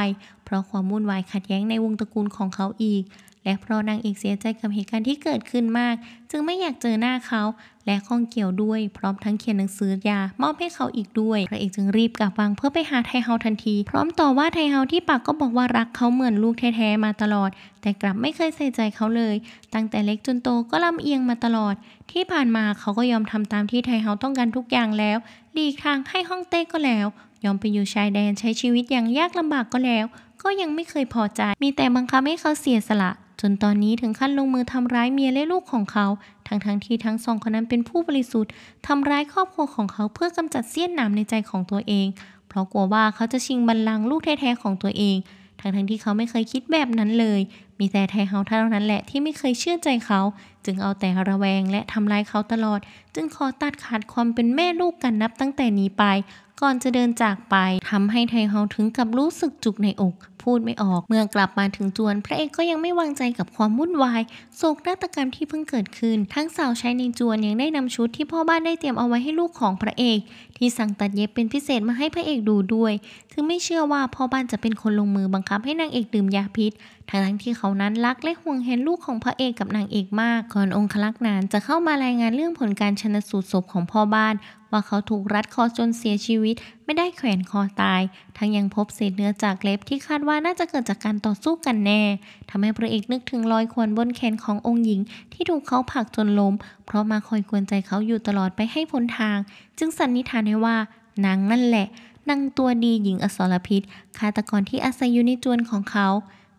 เพราะความวุ่นวายขัดแย้งในวงตระกูลของเขาอีกและเพราะนางเอกเสียใจกับเหตุการณ์ที่เกิดขึ้นมากจึงไม่อยากเจอหน้าเขาและข้องเกี่ยวด้วยพร้อมทั้งเขียนหนังสือยามอบให้เขาอีกด้วยพระเอกจึงรีบกลับวังเพื่อไปหาไทเฮาทันทีพร้อมต่อว่าไทเฮาที่ปากก็บอกว่ารักเขาเหมือนลูกแท้ๆมาตลอดแต่กลับไม่เคยใส่ใจเขาเลยตั้งแต่เล็กจนโตก็ลำเอียงมาตลอดที่ผ่านมาเขาก็ยอมทำตามที่ไทเฮาต้องการทุกอย่างแล้วหลีกทางให้ห้องเต้ก็แล้วยอมไปอยู่ชายแดนใช้ชีวิตอย่างยากลำบากก็แล้ว ก็ยังไม่เคยพอใจ มีแต่บังคับให้เขาเสียสละ จนตอนนี้ถึงขั้นลงมือทำร้ายเมียและลูกของเขา ทั้งทั้งที่ทั้งสองคนนั้นเป็นผู้บริสุทธิ์ทำร้ายครอบครัวของเขาเพื่อกำจัดเสี้ยนหนามในใจของตัวเอง เพราะกลัวว่าเขาจะชิงบัลลังก์ลูกแท้ๆของตัวเอง ทั้งทั้งที่เขาไม่เคยคิดแบบนั้นเลย มีแต่แทเฮาเท่านั้นแหละที่ไม่เคยเชื่อใจเขา จึงเอาแต่ระแวงและทำร้ายเขาตลอด จึงขอตัดขาดความเป็นแม่ลูกกันนับตั้งแต่นี้ไปก่อนจะเดินจากไปทำให้ไทเฮาถึงกับรู้สึกจุกในอก พูดไม่ออกเมื่อกลับมาถึงจวน พระเอกก็ยังไม่วางใจกับความวุ่นวาย โศกนาฏกรรมที่เพิ่งเกิดขึ้น ทั้งสาวใช้ในจวนยังได้นำชุดที่พ่อบ้านได้เตรียมเอาไว้ให้ลูกของพระเอก ที่สั่งตัดเย็บเป็นพิเศษมาให้พระเอกดูด้วยถึงไม่เชื่อว่าพ่อบ้านจะเป็นคนลงมือบังคับให้นางเอกดื่มยาพิษทั้งที่เขานั้นรักและห่วงเห็นลูกของพระเอกกับนางเอกมาก ก่อนองคลักษ์นานจะเข้ามารายงานเรื่องผลการชนสูตรศพของพ่อบ้านว่าเขาถูกรัดคอจนเสียชีวิตไม่ได้แขวนคอตาย ทั้งยังพบเศษเนื้อจากเล็บที่คาดว่าน่าจะเกิดจากการต่อสู้กันแน่ ทำให้พระเอกนึกถึงรอยควนบนแขนขององค์หญิงที่ถูกเขาผลักจนล้มเพราะมาคอยกวนใจเขาอยู่ตลอดไปให้พ้นทาง จึงสันนิษฐานได้ว่านางนั่นแหละนางตัวดีหญิงอสรพิษฆาตกรที่อาศัยอยู่ในจวนของเขา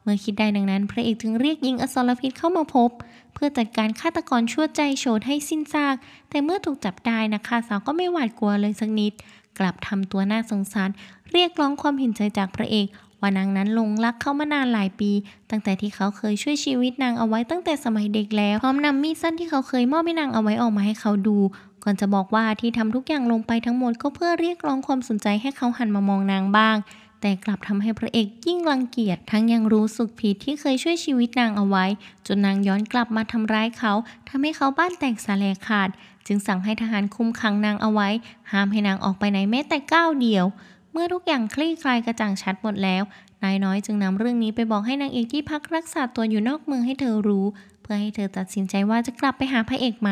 เมื่อคิดได้ดังนั้นพระเอกถึงเรียกหญิงอสรพิษเข้ามาพบ เพื่อจัดการฆาตกรชั่วใจโฉดให้สิ้นซาก แต่เมื่อถูกจับได้นะคะสาวก็ไม่หวาดกลัวเลยสักนิด กลับทำตัวน่าสงสาร เรียกร้องความเห็นใจจากพระเอก ว่านางนั้นลงรักเขามานานหลายปี ตั้งแต่ที่เขาเคยช่วยชีวิตนางเอาไว้ตั้งแต่สมัยเด็กแล้ว พร้อมนำมีดสั้นที่เขาเคยมอบให้นางเอาไว้ออกมาให้เขาดู ก่อนจะบอกว่าที่ทำทุกอย่างลงไปทั้งหมด ก็เพื่อเรียกร้องความสนใจให้เขาหันมามองนางบ้างแต่กลับทำให้พระเอกยิ่งรังเกียจ ทั้งยังรู้สึกผิดที่เคยช่วยชีวิตนางเอาไว้ จนนางย้อนกลับมาทำร้ายเขาทำให้เขาบ้านแตกสาแลขาด จึงสั่งให้ทหารคุมขังนางเอาไว้ ห้ามให้นางออกไปไหนแม้แต่ก้าวเดียว เมื่อทุกอย่างคลี่คลายกระจ่างชัดหมดแล้ว นายน้อยจึงนำเรื่องนี้ไปบอกให้นางเอกที่พักรักษาตัวอยู่นอกเมืองให้เธอรู้ เพื่อให้เธอตัดสินใจว่าจะกลับไปหาพระเอกไหม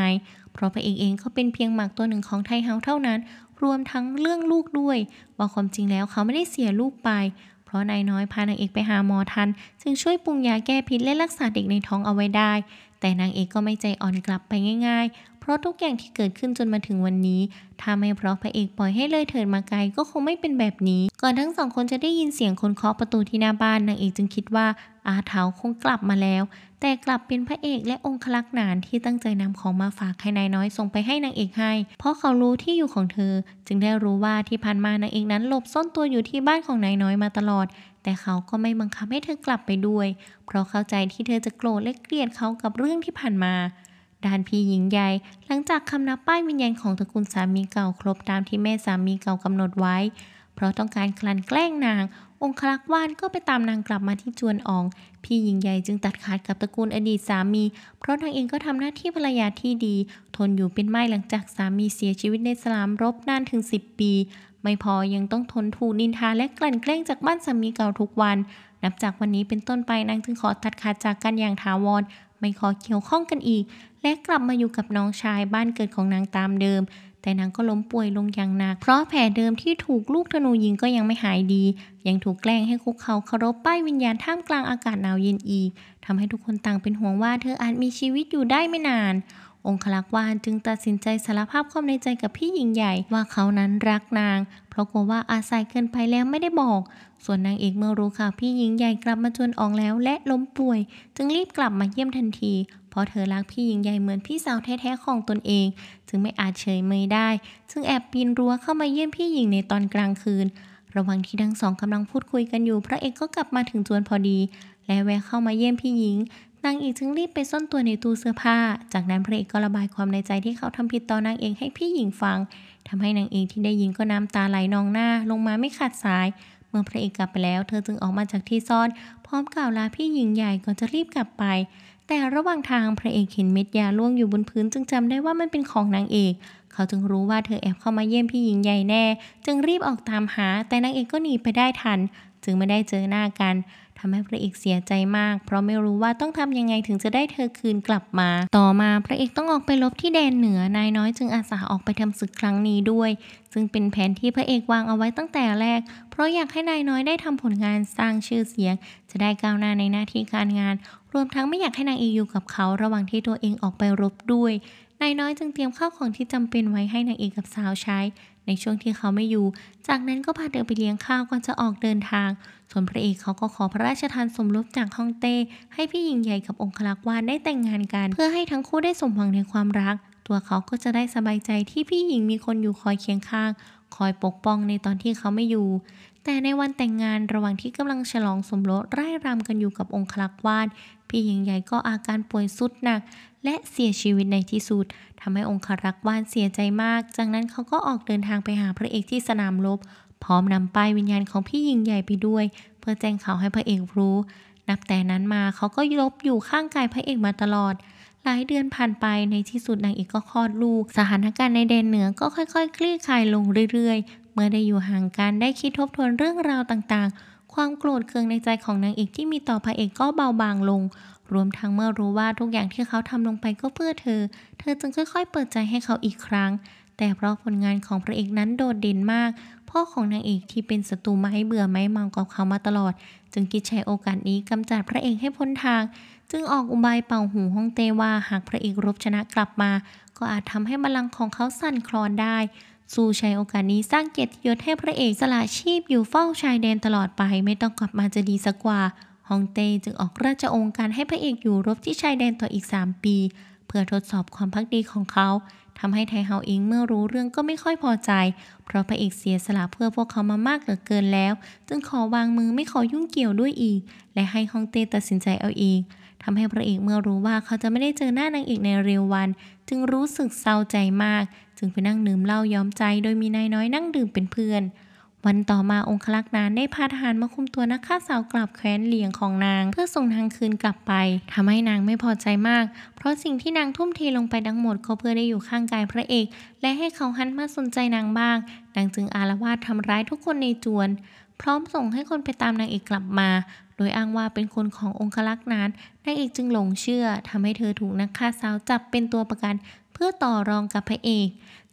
เพราะพระเอกเองก็เป็นเพียงหมากตัวหนึ่งของไทเฮาเท่านั้นรวมทั้งเรื่องลูกด้วยว่าความจริงแล้วเขาไม่ได้เสียลูกไป เพราะนายน้อยพานางเอกไปหาหมอทันจึงช่วยปรุงยาแก้พิษและรักษาเด็กในท้องเอาไว้ได้ แต่นางเอกก็ไม่ใจอ่อนกลับไปง่าย ๆ เพราะทุกอย่างที่เกิดขึ้นจนมาถึงวันนี้ ถ้าไม่เพราะพระเอกปล่อยให้เลยเถิดมาไกลก็คงไม่เป็นแบบนี้ ก่อนทั้งสองคนจะได้ยินเสียงคนเคาะประตูที่หน้าบ้านนางเอกจึงคิดว่าอาเทาคงกลับมาแล้ว แต่กลับเป็นพระเอกและองคลักษ์นานที่ตั้งใจนำของมาฝากให้นายน้อยส่งไปให้นางเอกให้เพราะเขารู้ที่อยู่ของเธอ จึงได้รู้ว่าที่ผ่านมานางเอกนั้นหลบซ่อนตัวอยู่ที่บ้านของนายน้อยมาตลอด แต่เขาก็ไม่บังคับให้เธอกลับไปด้วย เพราะเข้าใจที่เธอจะโกรธและเกลียดเขากับเรื่องที่ผ่านมาด้านพี่หญิงใหญ่ หลังจากคำนับป้ายวิญญาณของตระกูลสามีเก่าครบตามที่แม่สามีเก่ากำหนดไว้ เพราะต้องการคลั่นแกล้งนางองคลักษ์ว่านก็ไปตามนางกลับมาที่จวนออง พี่หญิงใหญ่จึงตัดขาดกับตระกูลอดีตสามี เพราะนางเองก็ทำหน้าที่ภรรยาที่ดี ทนอยู่เป็นไม้หลังจากสามีเสียชีวิตในสลามรบนานถึง 10 ปี ไม่พอยังต้องทนถูกนินทา และกลั่นแกล้งจากบ้านสามีเก่าทุกวัน นับจากวันนี้เป็นต้นไปนางจึงขอตัดขาดจากกันอย่างถาวร ไม่ขอเกี่ยวข้องกันอีก และกลับมาอยู่กับน้องชายบ้านเกิดของนางตามเดิมแต่นางก็ล้มป่วยลงอย่างหนัก เพราะแผลเดิมที่ถูกลูกธนูยิงก็ยังไม่หายดี ยังถูกแกล้งให้คุกเขาเคารพป้ายวิญญาณท่ามกลางอากาศหนาวเย็นอีกทำให้ทุกคนต่างเป็นห่วงว่าเธออาจมีชีวิตอยู่ได้ไม่นาน องคลักวานจึงตัดสินใจสารภาพความในใจกับพี่หญิงใหญ่ว่าเขานั้นรักนาง เพราะกลัวว่าอาศัยเกินไปแล้วไม่ได้บอก ส่วนนางเอกเมื่อรู้ข่าวพี่หญิงใหญ่กลับมาจวนอองแล้วและล้มป่วย จึงรีบกลับมาเยี่ยมทันทีเพราะเธอรักพี่หญิงใหญ่เหมือนพี่สาวแท้ๆของตนเอง จึงไม่อาจเฉยเมยได้ จึงแอบปีนรั้วเข้ามาเยี่ยมพี่หญิงในตอนกลางคืน ระหว่างที่ทั้งสองกำลังพูดคุยกันอยู่ พระเอกก็กลับมาถึงจวนพอดี และแวะเข้ามาเยี่ยมพี่หญิง นางเอกจึงรีบไปซ่อนตัวในตู้เสื้อผ้า จากนั้นพระเอกก็ระบายความในใจที่เขาทำผิดต่อนางเอกให้พี่หญิงฟังทำให้นางเอกที่ได้ยินก็น้ำตาไหลนองหน้า ลงมาไม่ขาดสาย เมื่อพระเอกกลับไปแล้ว เธอจึงออกมาจากที่ซ่อน พร้อมกล่าวลาพี่หญิงใหญ่ก่อนจะรีบกลับไปแต่ระหว่างทางพระเอกเห็นเม็ดยาล่วงอยู่บนพื้นจึงจำได้ว่ามันเป็นของนางเอก เขาจึงรู้ว่าเธอแอบเข้ามาเยี่ยมพี่หญิงใหญ่แน่จึงรีบออกตามหา แต่นางเอกก็หนีไปได้ทัน จึงไม่ได้เจอหน้ากันทำให้พระเอกเสียใจมาก เพราะไม่รู้ว่าต้องทำยังไงถึงจะได้เธอคืนกลับมา ต่อมาพระเอกต้องออกไปลบที่แดนเหนือนายน้อยจึงอาสาออกไปทำศึกครั้งนี้ด้วยซึ่งเป็นแผนที่พระเอกวางเอาไว้ตั้งแต่แรก เพราะอยากให้นายน้อยได้ทำผลงานสร้างชื่อเสียง จะได้ก้าวหน้าในหน้าที่การงานรวมทั้งไม่อยากให้นางเออยู่กับเขาระหว่างที่ตัวเองออกไปรบด้วย นายน้อยจึงเตรียมข้าวของที่จำเป็นไว้ให้นางเอกกับสาวใช้ ในช่วงที่เขาไม่อยู่ จากนั้นก็พาเธอไปเลี้ยงข้าวก่อนจะออกเดินทาง ส่วนพระเอกเขาก็ขอพระราชทานสมรสจากฮ่องเต้ ให้พี่หญิงใหญ่กับองคลักวานได้แต่งงานกัน เพื่อให้ทั้งคู่ได้สมหวังในความรัก ตัวเขาก็จะได้สบายใจที่พี่หญิงมีคนอยู่คอยเคียงข้าง คอยปกป้องในตอนที่เขาไม่อยู่แต่ในวันแต่งงานระหว่างที่กำลังฉลองสมรสไร่รำกันอยู่กับองค์ลักวาน พี่หญิงใหญ่ก็อาการป่วยสุดหนักและเสียชีวิตในที่สุด ทำให้องครักวานเสียใจมาก จากนั้นเขาก็ออกเดินทางไปหาพระเอกที่สนามรบ พร้อมนำป้ายวิญญาณของพี่หญิงใหญ่ไปด้วยเพื่อแจ้งข่าวให้พระเอกรู้ นับแต่นั้นมาเขาก็ลบอยู่ข้างกายพระเอกมาตลอด หลายเดือนผ่านไปในที่สุดนางเอกก็คลอดลูก สถานการณ์ในแดนเหนือก็ค่อยๆคลี่คลายลงเรื่อยมื่อได้อยู่ห่างกันได้คิดทบทวนเรื่องราวต่างๆ ความโกรธเคืองในใจของนางเอกที่มีต่อพระเอกก็เบาบางลง รวมทั้งเมื่อรู้ว่าทุกอย่างที่เขาทำลงไปก็เพื่อเธอ เธอจึงค่อยๆ เปิดใจให้เขาอีกครั้ง แต่เพราะผลงานของพระเอกนั้นโดดเด่นมาก พ่อของนางเอกที่เป็นศัตรูไม่เบื่อไม่เมากับเขามาตลอด จึงคิดใช้โอกาสนี้กำจัดพระเอกให้พ้นทาง จึงออกอุบายเป่าหูฮ่องเต้ว่าหากพระเอกรบชนะกลับมา ก็อาจทำให้บัลลังก์ของเขาสั่นคลอนได้ซูใช้โอกาสนี้สร้างเกียรติยศให้พระเอกสละชีพอยู่เฝ้าชายแดนตลอดไปไม่ต้องกลับมาจะดีสักกว่าฮองเต้จึงออกราชองค์การให้พระเอกอยู่รบที่ชายแดนต่ออีก 3 ปี เพื่อทดสอบความพักดีของเขาทำให้ไทเฮาอิงเมื่อรู้เรื่องก็ไม่ค่อยพอใจ เพราะพระเอกเสียสละเพื่อพวกเขามามากเหลือเกินแล้ว จึงขอวางมือไม่ขอยุ่งเกี่ยวด้วยอีก และให้ฮองเต้ตัดสินใจเอาเองทำให้พระเอกเมื่อรู้ว่าเขาจะไม่ได้เจอหน้านางเอกในเร็ววัน จึงรู้สึกเศร้าใจมากจึงไปนั่งดื่มเหล้าย้อมใจโดยมีนายน้อยนั่งดื่มเป็นเพื่อน วันต่อมาองคลักษ์นานได้พาทหารมาคุมตัวนักฆ่าสาวกลับแคว้นเหลียงของนาง เพื่อส่งนางคืนกลับไป ทำให้นางไม่พอใจมาก เพราะสิ่งที่นางทุ่มเทลงไปทั้งหมดก็เพื่อได้อยู่ข้างกายพระเอก และให้เขาหันมาสนใจนางบ้าง นางจึงอารวาสทำร้ายทุกคนในจวน พร้อมส่งให้คนไปตามนางเอกกลับมา โดยอ้างว่าเป็นคนขององคลักษ์นานนางเอกจึงหลงเชื่อ ทำให้เธอถูกนักฆ่าสาวจับเป็นตัวประกันพื่อต่อรองกับพระเอก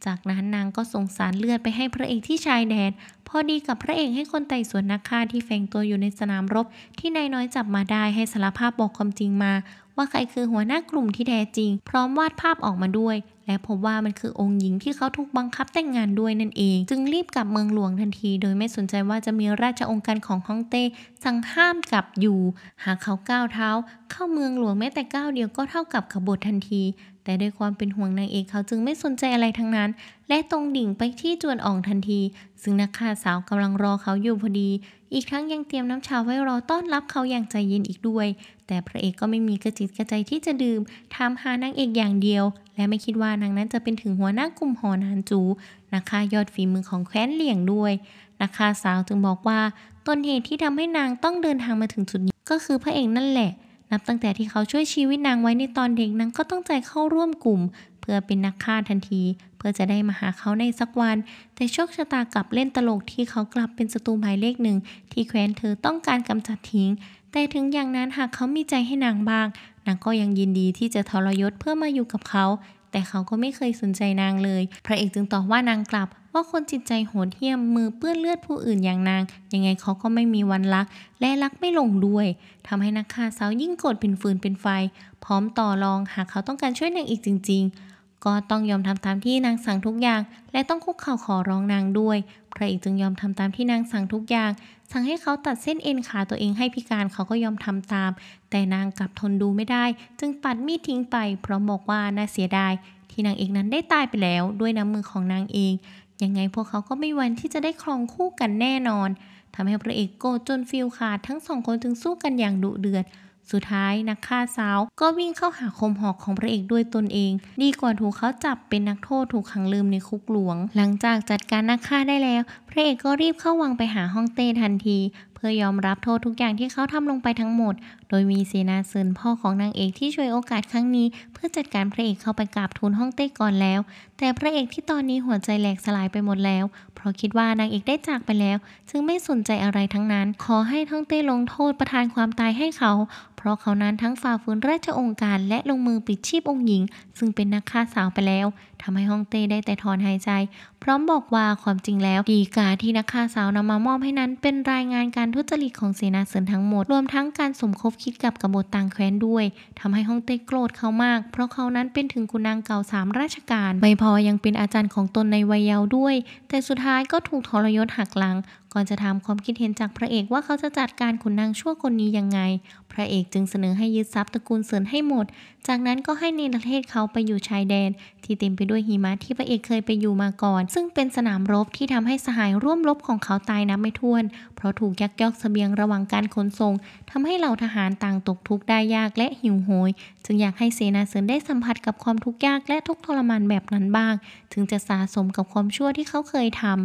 จากนั้นนางก็ส่งสารเลือดไปให้พระเอกที่ชายแดน พอดีกับพระเอกให้คนไต่สวนนักฆ่าที่แฝงตัวอยู่ในสนามรบ ที่นายน้อยจับมาได้ให้สารภาพบอกความจริงมา ว่าใครคือหัวหน้ากลุ่มที่แท้จริง พร้อมวาดภาพออกมาด้วย และพบว่ามันคือองค์หญิงที่เขาถูกบังคับแต่งงานด้วยนั่นเองจึงรีบกลับเมืองหลวงทันที โดยไม่สนใจว่าจะมีราชองค์การของฮ่องเต้ สั่งห้ามกลับอยู่ หากเขาก้าวเท้าเข้าเมืองหลวงแม้แต่ก้าวเดียวก็เท่ากับขบนทันทีแต่ด้วยความเป็นห่วงนางเอกเขาจึงไม่สนใจอะไรทั้งนั้น และตรงดิ่งไปที่จวนอ่องทันที ซึ่งนักข่าสาวกำลังรอเขาอยู่พอดี อีกทั้งยังเตรียมน้ำชาไว้รอต้อนรับเขาอย่างใจเย็นอีกด้วย แต่พระเอกก็ไม่มีกระจิตกระใจที่จะดื่มถามหานางเอกอย่างเดียว และไม่คิดว่านางนั้นจะเป็นถึงหัวหน้ากลุ่มหอนานจูนักข่ายอดฝีมือของแคว้นเหลี่ยงด้วยนักข่าสาวจึงบอกว่าต้นเหตุที่ทำให้นางต้องเดินทางมาถึงจุดนี้ก็คือพระเอกนั่นแหละนับตั้งแต่ที่เขาช่วยชีวิตนางไว้ในตอนเด็กนางก็ตั้งใจเข้าร่วมกลุ่ม เพื่อเป็นนักฆ่าทันที เพื่อจะได้มาหาเขาในสักวัน แต่โชคชะตากลับเล่นตลกที่เขากลับเป็นศัตรูหมายเลขหนึ่ง ที่แคว้นเธอต้องการกำจัดทิ้ง แต่ถึงอย่างนั้นหากเขามีใจให้นางบ้างนางก็ยังยินดีที่จะทรยศเพื่อมาอยู่กับเขาแต่เขาก็ไม่เคยสนใจนางเลย พระเอกจึงตอบว่านางกลับ ว่าคนจิตใจโหดเหี้ยมมือเปื้อนเลือดผู้อื่นอย่างนาง ยังไงเขาก็ไม่มีวันรัก และรักไม่ลงด้วยทำให้นักฆ่าสาวยิ่งโกรธเป็นฟืนเป็นไฟ พร้อมต่อรองหากเขาต้องการช่วยนางอีกจริง ๆก็ต้องยอมทำตามที่นางสั่งทุกอย่าง และต้องคุกเข่าขอร้องนางด้วยพระเอกจึงยอมทำตามที่นางสั่งทุกอย่าง สั่งให้เขาตัดเส้นเอ็นขาตัวเองให้พิการเขาก็ยอมทำตาม แต่นางกลับทนดูไม่ได้ จึงปัดมีดทิ้งไป เพราะบอกว่าน่าเสียดาย ที่นางเอกนั้นได้ตายไปแล้วด้วยน้ำมือของนางเองยังไงพวกเขาก็ไม่วันที่จะได้ครองคู่กันแน่นอนทำให้พระเอกโกรธจนฟิลขาดทั้งสองคนจึงสู้กันอย่างดุเดือดสุดท้ายนักฆ่าสาวก็วิ่งเข้าหาคมหอกของพระเอกด้วยตนเอง ดีกว่าถูกเขาจับเป็นนักโทษถูกขังลืมในคุกหลวง หลังจากจัดการนักฆ่าได้แล้ว พระเอกก็รีบเข้าวังไปหาฮ่องเต้ทันที เพื่อยอมรับโทษทุกอย่างที่เขาทำลงไปทั้งหมด โดยมีเซนาเซินพ่อของนางเอกที่ช่วยโอกาสครั้งนี้ เพื่อจัดการพระเอกเข้าไปกราบทูลฮ่องเต้ก่อนแล้ว แต่พระเอกที่ตอนนี้หัวใจแหลกสลายไปหมดแล้ว เพราะคิดว่านางเอกได้จากไปแล้วจึงไม่สนใจอะไรทั้งนั้น ขอให้ฮ่องเต้ลงโทษประทานความตายให้เขาเพราะเขานั้นทั้งฝ่าฝืนราชองค์การ และลงมือปิดชีพองค์หญิง ซึ่งเป็นนักฆ่าสาวไปแล้ว ทำให้ฮ่องเต้ได้แต่ถอนหายใจพร้อมบอกว่าความจริงแล้วดีกาที่นักฆ่าสาวนำมามอบให้นั้นเป็นรายงานการทุจริตของเสนาเสนทั้งหมดรวมทั้งการสมคบคิดกับกบฏต่างแคว้นด้วย ทำให้ฮ่องเต้โกรธเขามาก เพราะเขานั้นเป็นถึงคุณนางเก่าสามราชการไม่พอยังเป็นอาจารย์ของตนในวัยเยาว์ด้วย แต่สุดท้ายก็ถูกทรยศหักหลังก่อนจะถามความคิดเห็นจากพระเอกว่าเขาจะจัดการขุนนางชั่วคนนี้ยังไง พระเอกจึงเสนอให้ยึดทรัพย์ตระกูลเสรินให้หมด จากนั้นก็ให้ในประเทศเขาไปอยู่ชายแดน ที่เต็มไปด้วยหิมะที่พระเอกเคยไปอยู่มาก่อน ซึ่งเป็นสนามรบที่ทำให้สหายร่วมรบของเขาตายนับไม่ถ้วน เพราะถูกยักยอกเสบียงระหว่างการขนส่ง ทำให้เหล่าทหารต่างตกทุกข์ได้ยากและหิวโหย จึงอยากให้เสนาเสรินได้สัมผัสกับความทุกข์ยากและทุกทรมานแบบนั้นบ้าง ถึงจะสะสมกับความชั่วที่เขาเคยทำ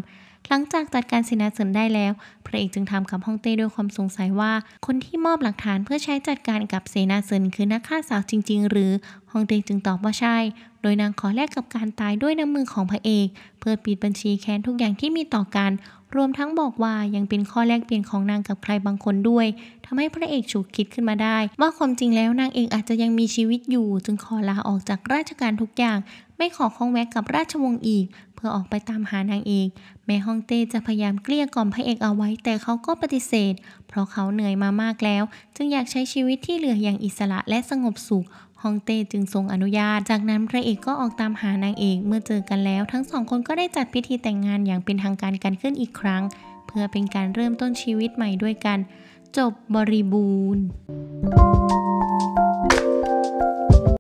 หลังจากจัดการสินาเซินได้แล้ว พระเอกจึงถามกับฮ่องเต้ด้วยความสงสัยว่า คนที่มอบหลักฐานเพื่อใช้จัดการกับเสนาเซินคือนักฆ่าสาวจริงๆ หรือฮ่องเต้จึงตอบว่าใช่ โดยนางขอแลกกับการตายด้วยน้ำมือของพระเอกเพื่อปิดบัญชีแค้นทุกอย่างที่มีต่อกัน รวมทั้งบอกว่ายังเป็นข้อแลกเปลี่ยนของนางกับใครบางคนด้วยทำให้พระเอกฉุกคิดขึ้นมาได้ว่าความจริงแล้วนางเอกอาจจะยังมีชีวิตอยู่จึงขอลาออกจากราชการทุกอย่างไม่ขอคองแวกกับราชวงศ์อีก เพื่อออกไปตามหานางเอกแม่ฮ่องเต้จะพยายามเกลี้ยกล่อมพระเอกเอาไว้แต่เขาก็ปฏิเสธ เพราะเขาเหนื่อยมามากแล้ว จึงอยากใช้ชีวิตที่เหลืออย่างอิสระและสงบสุขฮ่องเต้จึงทรงอนุญาต จากนั้นพระเอกก็ออกตามหานางเอกเมื่อเจอกันแล้ว ทั้งสองคนก็ได้จัดพิธีแต่งงานอย่างเป็นทางการกันขึ้นอีกครั้ง เพื่อเป็นการเริ่มต้นชีวิตใหม่ด้วยกัน จบบริบูรณ์